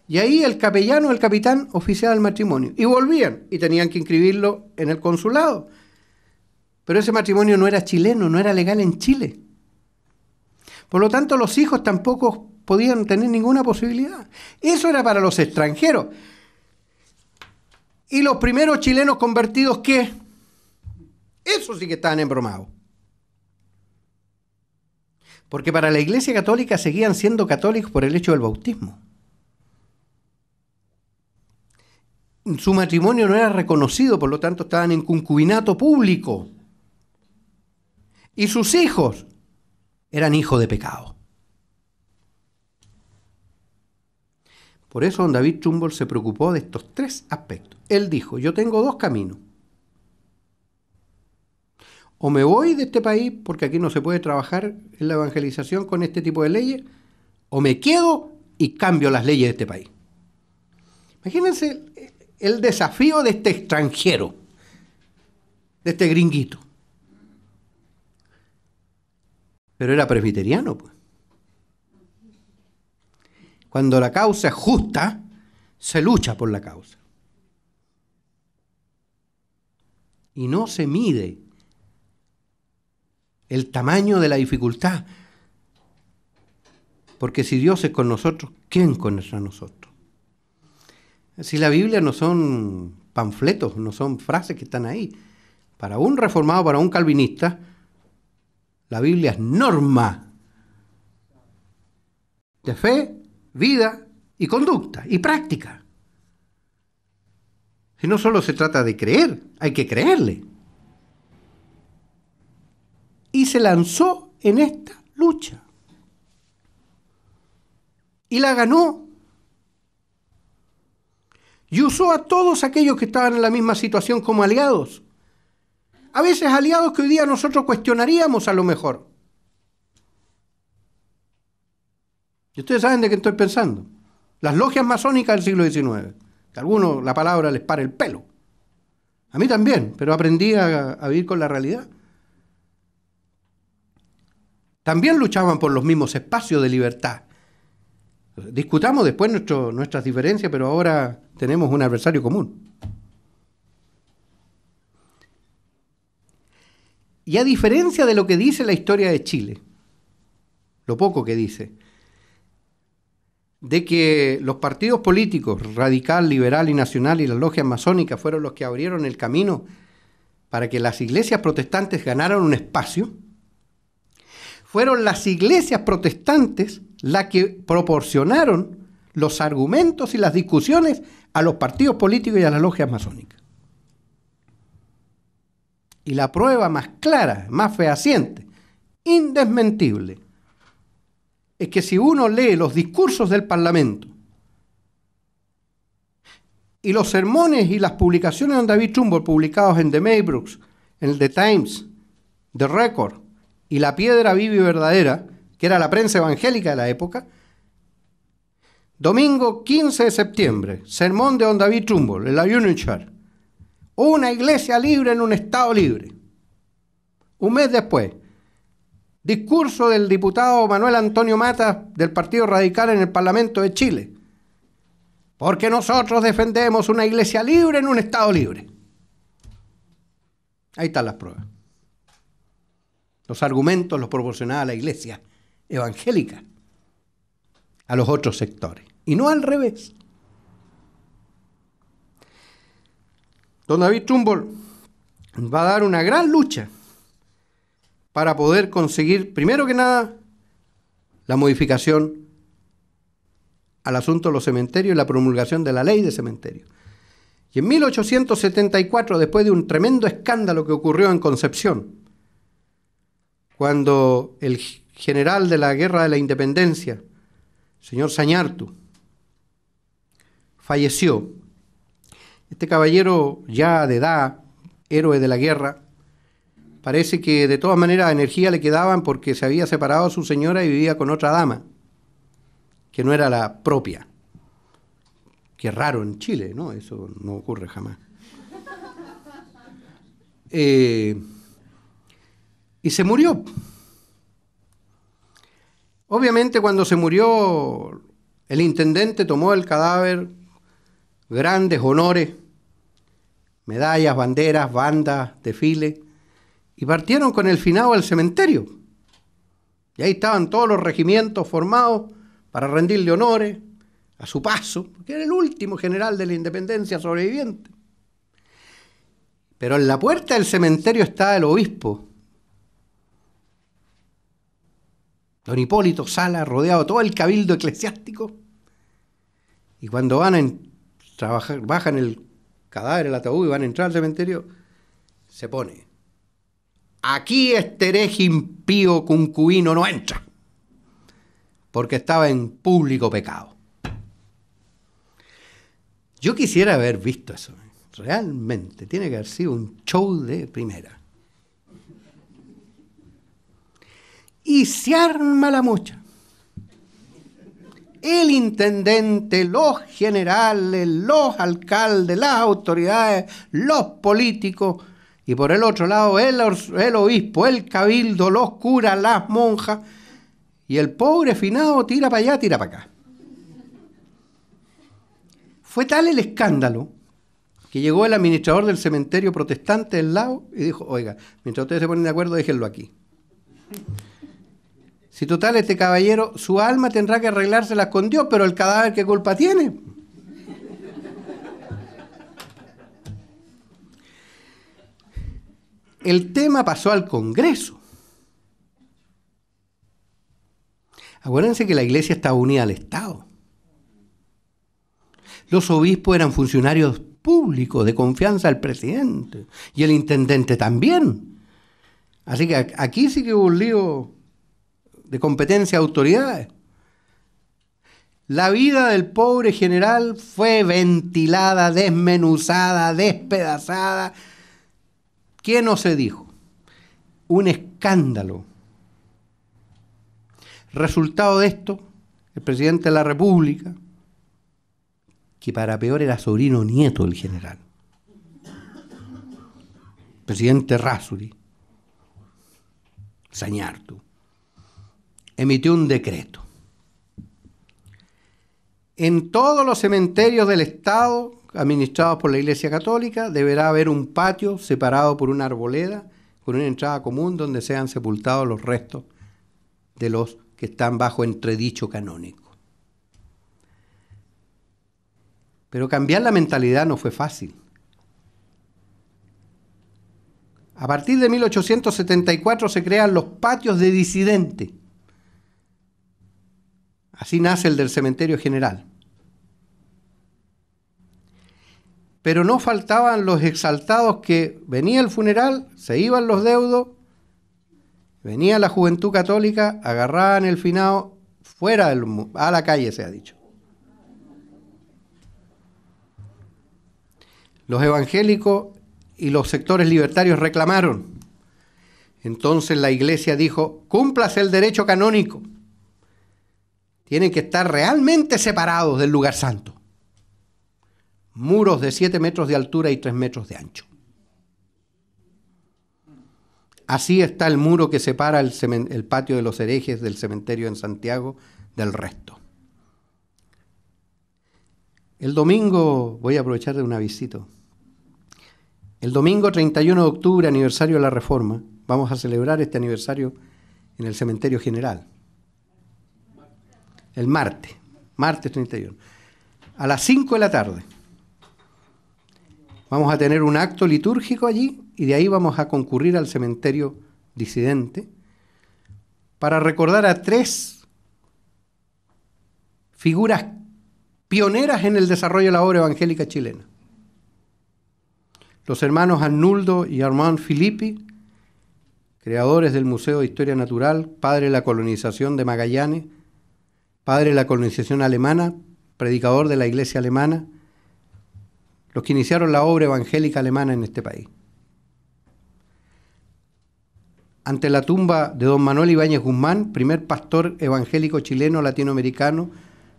S1: Y ahí el capellano, el capitán, oficiaba el matrimonio. Y volvían y tenían que inscribirlo en el consulado. Pero ese matrimonio no era chileno, no era legal en Chile. Por lo tanto, los hijos tampoco podían tener ninguna posibilidad. Eso era para los extranjeros. Y los primeros chilenos convertidos, ¿qué? Eso sí que estaban embromados. Porque para la Iglesia Católica seguían siendo católicos por el hecho del bautismo. su matrimonio no era reconocido, por lo tanto estaban en concubinato público. Y sus hijos eran hijos de pecado. Por eso don David Trumbull se preocupó de estos tres aspectos. Él dijo, yo tengo dos caminos. O me voy de este país porque aquí no se puede trabajar en la evangelización con este tipo de leyes, o me quedo y cambio las leyes de este país. Imagínense el desafío de este extranjero, de este gringuito. Pero era presbiteriano, pues. Cuando la causa es justa, se lucha por la causa. Y no se mide el tamaño de la dificultad. Porque si Dios es con nosotros, ¿quién con nosotros? Si la Biblia no son panfletos, no son frases que están ahí. Para un reformado, para un calvinista, la Biblia es norma de fe, vida y conducta y práctica. Si no solo se trata de creer, hay que creerle. Y se lanzó en esta lucha. Y la ganó y usó a todos aquellos que estaban en la misma situación como aliados. A veces aliados que hoy día nosotros cuestionaríamos a lo mejor. Y ustedes saben de qué estoy pensando. Las logias masónicas del siglo XIX. Que a algunos la palabra les para el pelo. A mí también, pero aprendí a, vivir con la realidad. También luchaban por los mismos espacios de libertad. Discutamos después nuestras diferencias, pero ahora tenemos un adversario común. Y a diferencia de lo que dice la historia de Chile, lo poco que dice, de que los partidos políticos, radical, liberal y nacional y la logia masónica fueron los que abrieron el camino para que las iglesias protestantes ganaran un espacio, fueron las iglesias protestantes las que proporcionaron los argumentos y las discusiones a los partidos políticos y a la logia amazónica. Y la prueba más clara, más fehaciente, indesmentible, es que si uno lee los discursos del Parlamento y los sermones y las publicaciones de David Trumbull publicados en The Maybrooks, en The Times, The Record y La Piedra Viva y Verdadera, que era la prensa evangélica de la época, Domingo 15 de septiembre, sermón de Don David Trumbull en la Union Una iglesia libre en un estado libre. Un mes después, discurso del diputado Manuel Antonio Mata del Partido Radical en el Parlamento de Chile. Porque nosotros defendemos una iglesia libre en un estado libre. Ahí están las pruebas. Los argumentos los proporcionaba la iglesia evangélica a los otros sectores y no al revés. Don David Trumbull va a dar una gran lucha para poder conseguir, primero que nada, la modificación al asunto de los cementerios y la promulgación de la ley de cementerios. Y en 1874, después de un tremendo escándalo que ocurrió en Concepción, cuando el general de la Guerra de la Independencia, señor Sañartu, falleció. Este caballero ya de edad, héroe de la guerra, parece que de todas maneras energía le quedaban porque se había separado a su señora y vivía con otra dama, que no era la propia. Qué raro en Chile, ¿no? Eso no ocurre jamás. Eh, y se murió. Obviamente cuando se murió, el intendente tomó el cadáver grandes honores, medallas, banderas, bandas, desfiles, y partieron con el finado al cementerio. Y ahí estaban todos los regimientos formados para rendirle honores a su paso, que era el último general de la independencia sobreviviente. Pero en la puerta del cementerio está el obispo, don Hipólito Sala, rodeado todo el cabildo eclesiástico. Y cuando van en, bajan el cadáver, el ataúd y van a entrar al cementerio, se pone. Aquí este hereje impío cuncubino no entra, porque estaba en público pecado. Yo quisiera haber visto eso. ¿eh? Realmente tiene que haber sido un show de primera. Y se arma la mocha el intendente, los generales, los alcaldes, las autoridades, los políticos, y por el otro lado el, obispo, el cabildo, los curas, las monjas, y el pobre finado tira para allá, tira para acá. Fue tal el escándalo que llegó el administrador del cementerio protestante del lado y dijo, oiga, mientras ustedes se ponen de acuerdo, déjenlo aquí. Si total este caballero, su alma tendrá que arreglárselas con Dios, pero el cadáver qué culpa tiene. El tema pasó al Congreso. Acuérdense que la iglesia estaba unida al Estado. Los obispos eran funcionarios públicos de confianza al presidente y el intendente también. Así que aquí sí que hubo un lío de competencia de autoridades. La vida del pobre general fue ventilada, desmenuzada, despedazada. ¿Qué no se dijo? Un escándalo. Resultado de esto, el presidente de la República, que para peor era sobrino nieto del general, presidente Rasuri, Sañartu, emitió un decreto. En todos los cementerios del Estado, administrados por la Iglesia Católica, deberá haber un patio separado por una arboleda, con una entrada común donde sean sepultados los restos de los que están bajo entredicho canónico. Pero cambiar la mentalidad no fue fácil. A partir de 1874 se crean los patios de disidentes Así nace el del cementerio general. Pero no faltaban los exaltados que venía el funeral, se iban los deudos, venía la juventud católica, agarraban el finado fuera a la calle, se ha dicho. Los evangélicos y los sectores libertarios reclamaron. Entonces la iglesia dijo, cumplas el derecho canónico tienen que estar realmente separados del lugar santo. Muros de 7 metros de altura y 3 metros de ancho. Así está el muro que separa el, el, patio de los herejes del cementerio en Santiago del resto. El domingo, voy a aprovechar de una visita. El domingo 31 de octubre, aniversario de la Reforma, vamos a celebrar este aniversario en el cementerio general el martes, martes 31, a las 5 de la tarde. Vamos a tener un acto litúrgico allí y de ahí vamos a concurrir al cementerio disidente para recordar a tres figuras pioneras en el desarrollo de la obra evangélica chilena. Los hermanos Anuldo y Armand Filippi, creadores del Museo de Historia Natural, padre de la colonización de Magallanes, padre de la colonización alemana, predicador de la iglesia alemana, los que iniciaron la obra evangélica alemana en este país. Ante la tumba de don Manuel Ibáñez Guzmán, primer pastor evangélico chileno latinoamericano,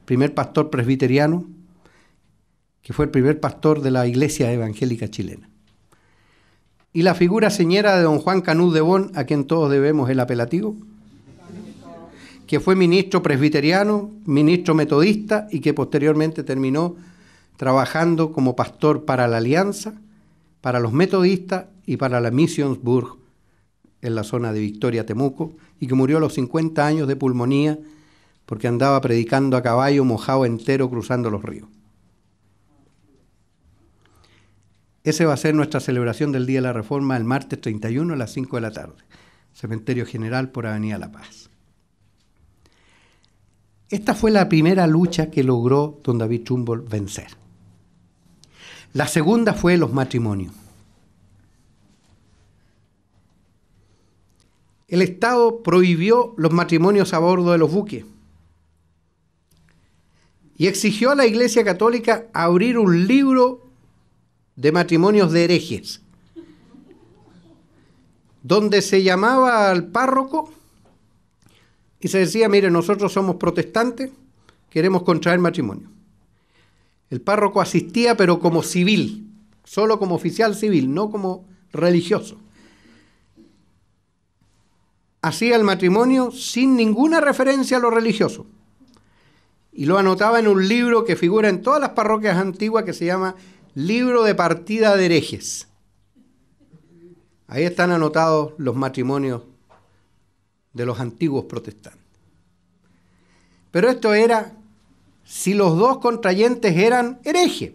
S1: primer pastor presbiteriano, que fue el primer pastor de la iglesia evangélica chilena. Y la figura señera de don Juan Canud de Bon, a quien todos debemos el apelativo, que fue ministro presbiteriano, ministro metodista y que posteriormente terminó trabajando como pastor para la Alianza, para los metodistas y para la Missionsburg en la zona de Victoria, Temuco, y que murió a los 50 años de pulmonía porque andaba predicando a caballo mojado entero cruzando los ríos. Ese va a ser nuestra celebración del Día de la Reforma el martes 31 a las 5 de la tarde. Cementerio General por Avenida La Paz. Esta fue la primera lucha que logró don David Trumbull vencer. La segunda fue los matrimonios. El Estado prohibió los matrimonios a bordo de los buques y exigió a la Iglesia Católica abrir un libro de matrimonios de herejes, donde se llamaba al párroco y se decía, mire, nosotros somos protestantes, queremos contraer matrimonio. El párroco asistía, pero como civil, solo como oficial civil, no como religioso. Hacía el matrimonio sin ninguna referencia a lo religioso. Y lo anotaba en un libro que figura en todas las parroquias antiguas que se llama Libro de Partida de Herejes. Ahí están anotados los matrimonios de los antiguos protestantes. Pero esto era si los dos contrayentes eran herejes.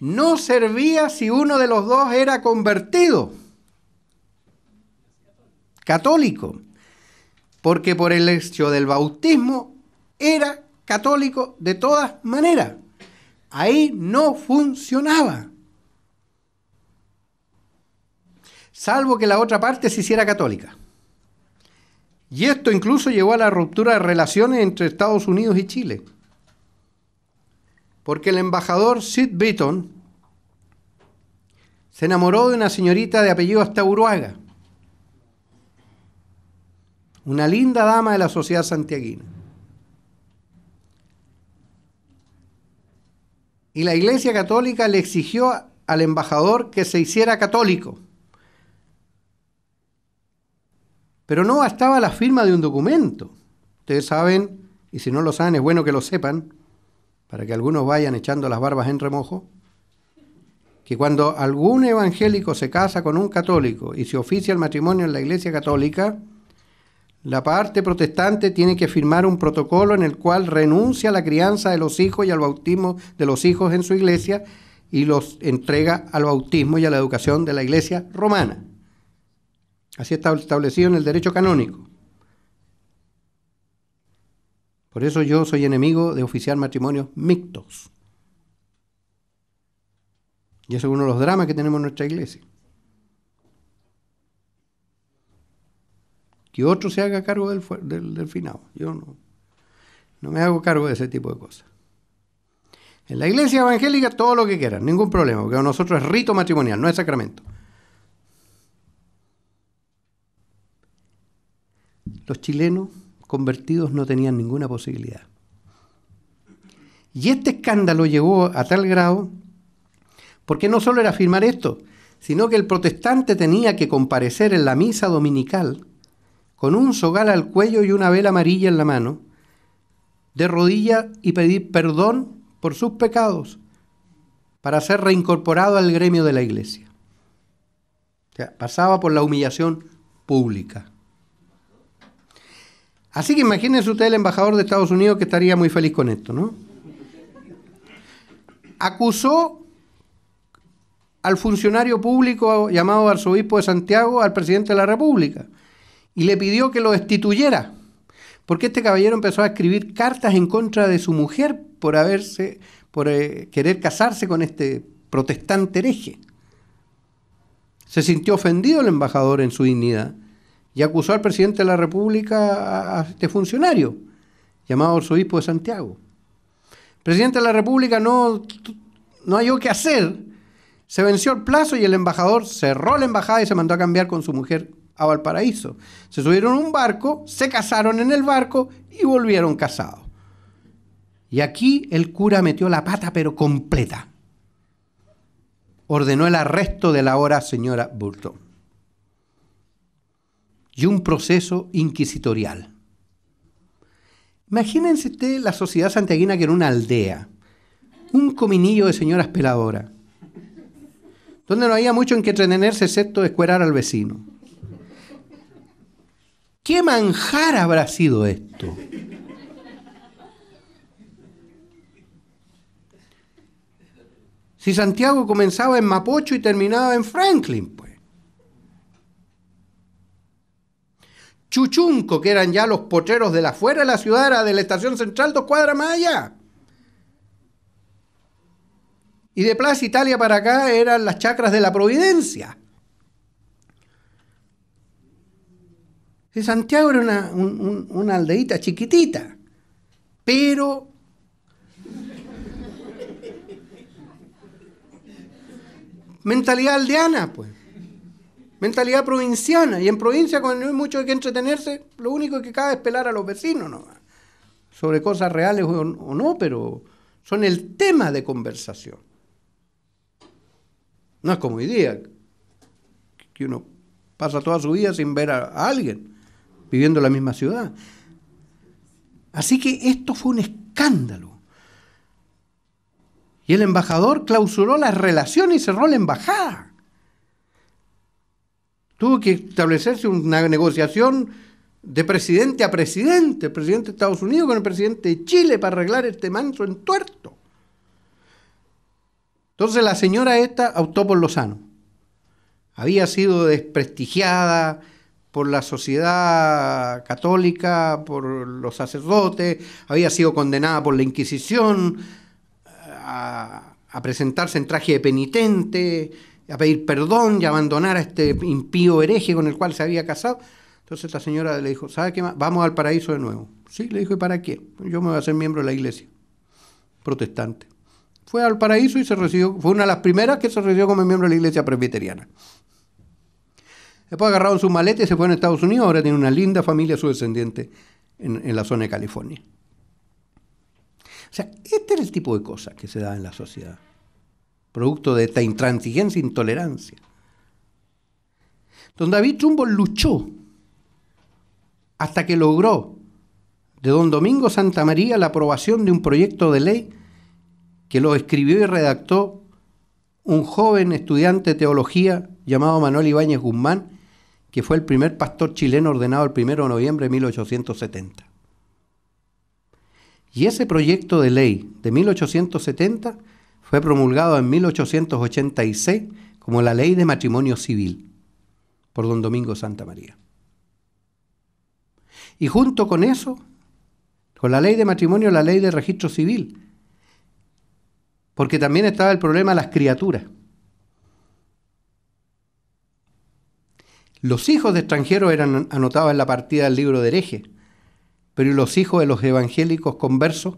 S1: No servía si uno de los dos era convertido, católico, porque por el hecho del bautismo era católico de todas maneras. Ahí no funcionaba. salvo que la otra parte se hiciera católica. Y esto incluso llevó a la ruptura de relaciones entre Estados Unidos y Chile. Porque el embajador Sid Beaton se enamoró de una señorita de apellido hasta Uruaga, una linda dama de la sociedad santiaguina. Y la Iglesia Católica le exigió al embajador que se hiciera católico. Pero no bastaba la firma de un documento. Ustedes saben, y si no lo saben es bueno que lo sepan, para que algunos vayan echando las barbas en remojo, que cuando algún evangélico se casa con un católico y se oficia el matrimonio en la Iglesia Católica, la parte protestante tiene que firmar un protocolo en el cual renuncia a la crianza de los hijos y al bautismo de los hijos en su iglesia y los entrega al bautismo y a la educación de la iglesia romana. Así está establecido en el derecho canónico. Por eso yo soy enemigo de oficiar matrimonios mixtos. Y eso es uno de los dramas que tenemos en nuestra iglesia. Que otro se haga cargo del, del, Yo no, no me hago cargo de ese tipo de cosas. En la iglesia evangélica todo lo que quieran, ningún problema, porque a nosotros es rito matrimonial, no es sacramento. los chilenos convertidos no tenían ninguna posibilidad. Y este escándalo llegó a tal grado, porque no solo era firmar esto, sino que el protestante tenía que comparecer en la misa dominical con un sogal al cuello y una vela amarilla en la mano, de rodillas y pedir perdón por sus pecados para ser reincorporado al gremio de la iglesia. O sea, pasaba por la humillación pública. Así que imagínense usted el embajador de Estados Unidos que estaría muy feliz con esto, ¿no? Acusó al funcionario público llamado arzobispo de Santiago, al presidente de la República, y le pidió que lo destituyera, porque este caballero empezó a escribir cartas en contra de su mujer por haberse, por eh, querer casarse con este protestante hereje. Se sintió ofendido el embajador en su dignidad y acusó al presidente de la República, a, este funcionario, llamado arzobispo de Santiago. presidente de la República no, no halló qué hacer, se venció el plazo y el embajador cerró la embajada y se mandó a cambiar con su mujer a Valparaíso. Se subieron a un barco, se casaron en el barco y volvieron casados. Y aquí el cura metió la pata, pero completa. Ordenó el arresto de la hora señora Burton y un proceso inquisitorial. Imagínense usted la sociedad santiaguina que era una aldea, un cominillo de señoras peladoras, donde no había mucho en que entretenerse excepto escuerar al vecino. ¿Qué manjar habrá sido esto? Si Santiago comenzaba en Mapocho y terminaba en Franklin, Chuchunco, que eran ya los potreros de la fuera de la ciudad, era de la estación central, dos cuadras más allá. Y de Plaza Italia para acá eran las chacras de la Providencia. Y Santiago era una, una aldeíta chiquitita, pero mentalidad aldeana, pues. Mentalidad provinciana. Y en provincia, cuando no hay mucho que entretenerse, lo único que cabe es pelar a los vecinos Sobre cosas reales o, no, pero son el tema de conversación. No es como hoy día, que uno pasa toda su vida sin ver a, a alguien viviendo en la misma ciudad. Así que esto fue un escándalo. Y el embajador clausuró las relaciones y cerró la embajada. Tuvo que establecerse una negociación de presidente a presidente, el presidente de Estados Unidos con el presidente de Chile para arreglar este manso tuerto. Entonces la señora esta optó por Lozano. Había sido desprestigiada por la sociedad católica, por los sacerdotes, había sido condenada por la Inquisición eh, a presentarse en traje de penitente, a pedir perdón y abandonar a este impío hereje con el cual se había casado. Entonces esta señora le dijo, ¿sabe qué más? Vamos al paraíso de nuevo. Sí, le dijo, ¿y para qué? Yo me voy a hacer miembro de la iglesia protestante. Fue al paraíso y se recibió, fue una de las primeras que se recibió como miembro de la iglesia presbiteriana. Después agarraron su maleta y se fueron a Estados Unidos. Ahora tiene una linda familia su descendiente en, en la zona de California. O sea, este es el tipo de cosas que se da en la sociedad producto de esta intransigencia e intolerancia. Don David Trumbo luchó hasta que logró de don Domingo Santa María la aprobación de un proyecto de ley que lo escribió y redactó un joven estudiante de teología llamado Manuel Ibáñez Guzmán, que fue el primer pastor chileno ordenado el 1 de noviembre de 1870. Y ese proyecto de ley de 1870 fue promulgado en 1886 como la Ley de Matrimonio Civil por don Domingo Santa María. Y junto con eso, con la ley de matrimonio, la ley de registro civil, porque también estaba el problema de las criaturas. Los hijos de extranjeros eran anotados en la partida del libro de hereje, pero los hijos de los evangélicos conversos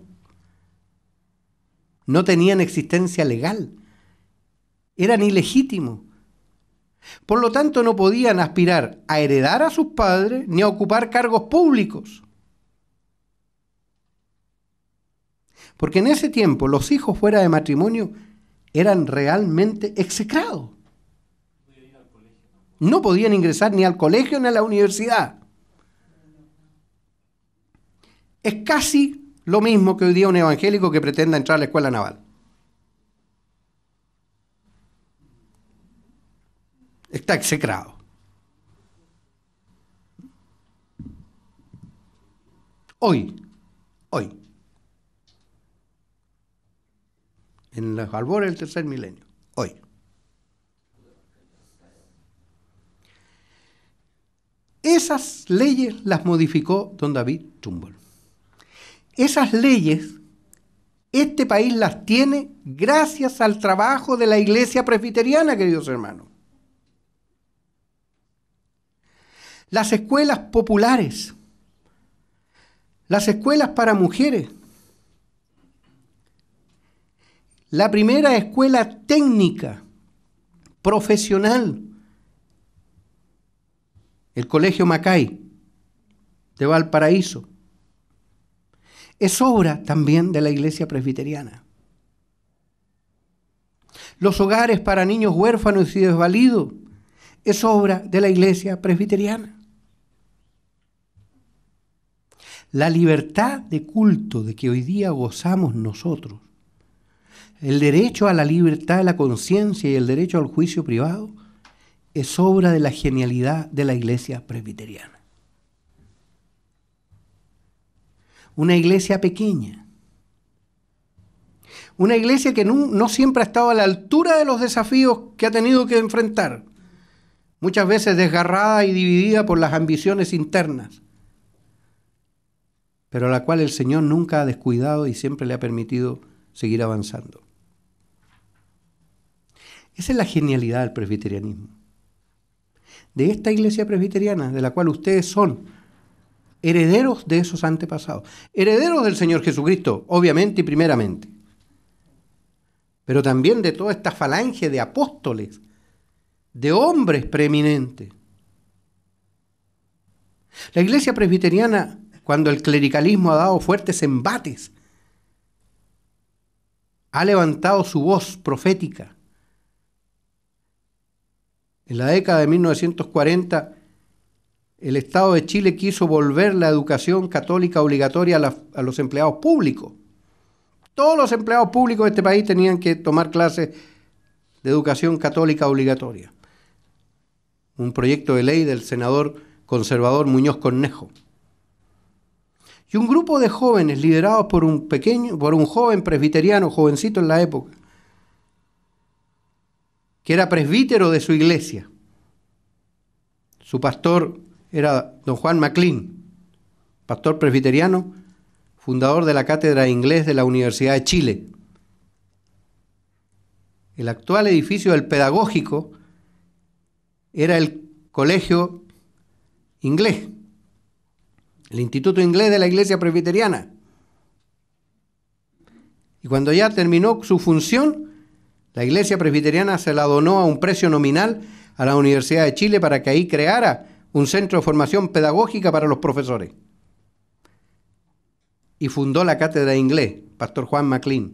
S1: no tenían existencia legal. Eran ilegítimos. Por lo tanto, no podían aspirar a heredar a sus padres ni a ocupar cargos públicos. Porque en ese tiempo los hijos fuera de matrimonio eran realmente execrados. No podían ingresar ni al colegio ni a la universidad. Es casi lo mismo que hoy día un evangélico que pretenda entrar a la escuela naval. Está execrado. Hoy, hoy, en los albores del tercer milenio, hoy. Esas leyes las modificó don David Trumbull. Esas leyes este país las tiene gracias al trabajo de la iglesia presbiteriana, queridos hermanos. Las escuelas populares, las escuelas para mujeres, la primera escuela técnica, profesional, el Colegio Macay de Valparaíso, es obra también de la iglesia presbiteriana. Los hogares para niños huérfanos y desvalidos es obra de la iglesia presbiteriana. La libertad de culto de que hoy día gozamos nosotros, el derecho a la libertad de la conciencia y el derecho al juicio privado, es obra de la genialidad de la iglesia presbiteriana. una iglesia pequeña. Una iglesia que no, siempre ha estado a la altura de los desafíos que ha tenido que enfrentar, muchas veces desgarrada y dividida por las ambiciones internas, pero a la cual el Señor nunca ha descuidado y siempre le ha permitido seguir avanzando. Esa es la genialidad del presbiterianismo. De esta iglesia presbiteriana, de la cual ustedes son herederos de esos antepasados, herederos del Señor Jesucristo, obviamente y primeramente, pero también de toda esta falange de apóstoles, de hombres preeminentes. La iglesia presbiteriana, cuando el clericalismo ha dado fuertes embates, ha levantado su voz profética. En la década de 1940, el Estado de Chile quiso volver la educación católica obligatoria a, los empleados públicos. Todos los empleados públicos de este país tenían que tomar clases de educación católica obligatoria. Un proyecto de ley del senador conservador Muñoz Cornejo. Y un grupo de jóvenes liderados por un pequeño, por un joven presbiteriano, jovencito en la época, que era presbítero de su iglesia. Su pastor era don Juan Maclean, pastor presbiteriano, fundador de la Cátedra de Inglés de la Universidad de Chile. El actual edificio del Pedagógico era el Colegio Inglés, el Instituto Inglés de la Iglesia Presbiteriana. Y cuando ya terminó su función, la Iglesia Presbiteriana se la donó a un precio nominal a la Universidad de Chile para que ahí creara un centro de formación pedagógica para los profesores. Y fundó la cátedra de inglés, Pastor Juan MacLean.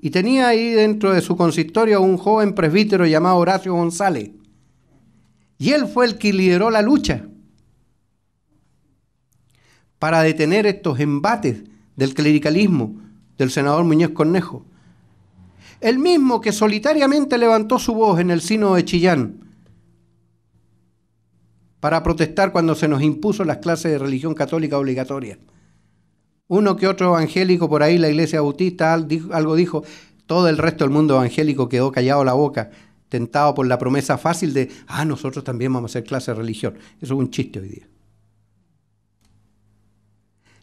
S1: Y tenía ahí dentro de su consistorio un joven presbítero llamado Horacio González. Y él fue el que lideró la lucha para detener estos embates del clericalismo del senador Muñoz Cornejo. El mismo que solitariamente levantó su voz en el sino de Chillán para protestar cuando se nos impuso las clases de religión católica obligatoria. Uno que otro evangélico por ahí, la iglesia bautista, algo dijo, todo el resto del mundo evangélico quedó callado la boca, tentado por la promesa fácil de, ah, nosotros también vamos a hacer clase de religión. Eso es un chiste hoy día.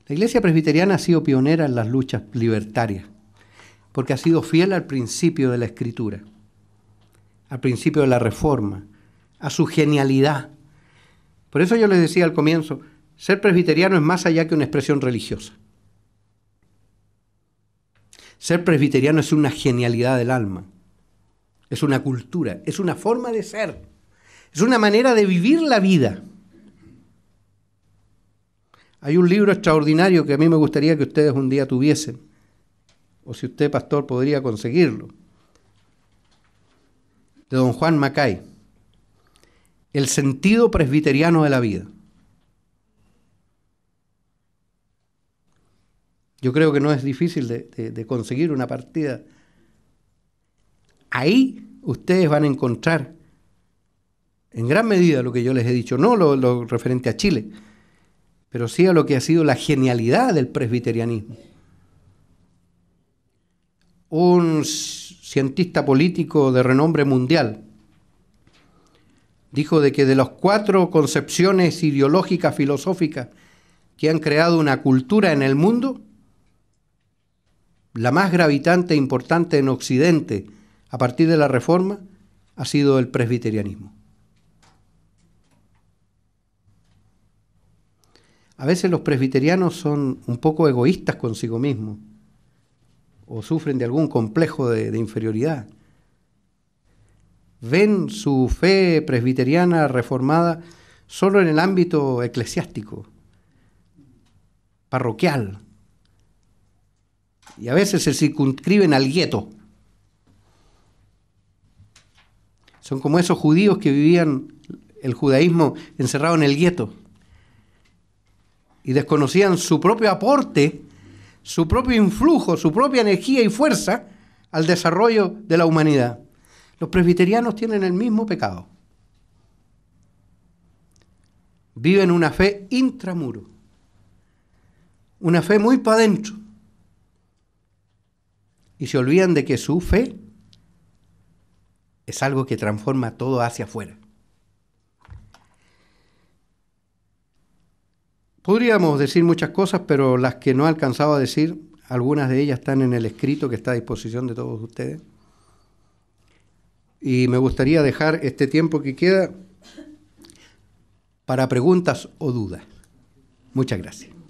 S1: La iglesia presbiteriana ha sido pionera en las luchas libertarias, porque ha sido fiel al principio de la escritura, al principio de la reforma, a su genialidad por eso yo les decía al comienzo, ser presbiteriano es más allá que una expresión religiosa. Ser presbiteriano es una genialidad del alma, es una cultura, es una forma de ser, es una manera de vivir la vida. Hay un libro extraordinario que a mí me gustaría que ustedes un día tuviesen, o si usted, pastor, podría conseguirlo, de don Juan Macay el sentido presbiteriano de la vida. Yo creo que no es difícil de, conseguir una partida. Ahí ustedes van a encontrar en gran medida lo que yo les he dicho, no lo, lo, referente a Chile, pero sí a lo que ha sido la genialidad del presbiterianismo. Un cientista político de renombre mundial, dijo de que de las cuatro concepciones ideológicas, filosóficas que han creado una cultura en el mundo, la más gravitante e importante en Occidente a partir de la Reforma ha sido el presbiterianismo. A veces los presbiterianos son un poco egoístas consigo mismos o sufren de algún complejo de inferioridad ven su fe presbiteriana reformada solo en el ámbito eclesiástico, parroquial, y a veces se circunscriben al gueto. Son como esos judíos que vivían el judaísmo encerrado en el gueto y desconocían su propio aporte, su propio influjo, su propia energía y fuerza al desarrollo de la humanidad. Los presbiterianos tienen el mismo pecado. Viven una fe intramuro, una fe muy para adentro. Y se olvidan de que su fe es algo que transforma todo hacia afuera. Podríamos decir muchas cosas, pero las que no he alcanzado a decir, algunas de ellas están en el escrito que está a disposición de todos ustedes y me gustaría dejar este tiempo que queda para preguntas o dudas. Muchas gracias.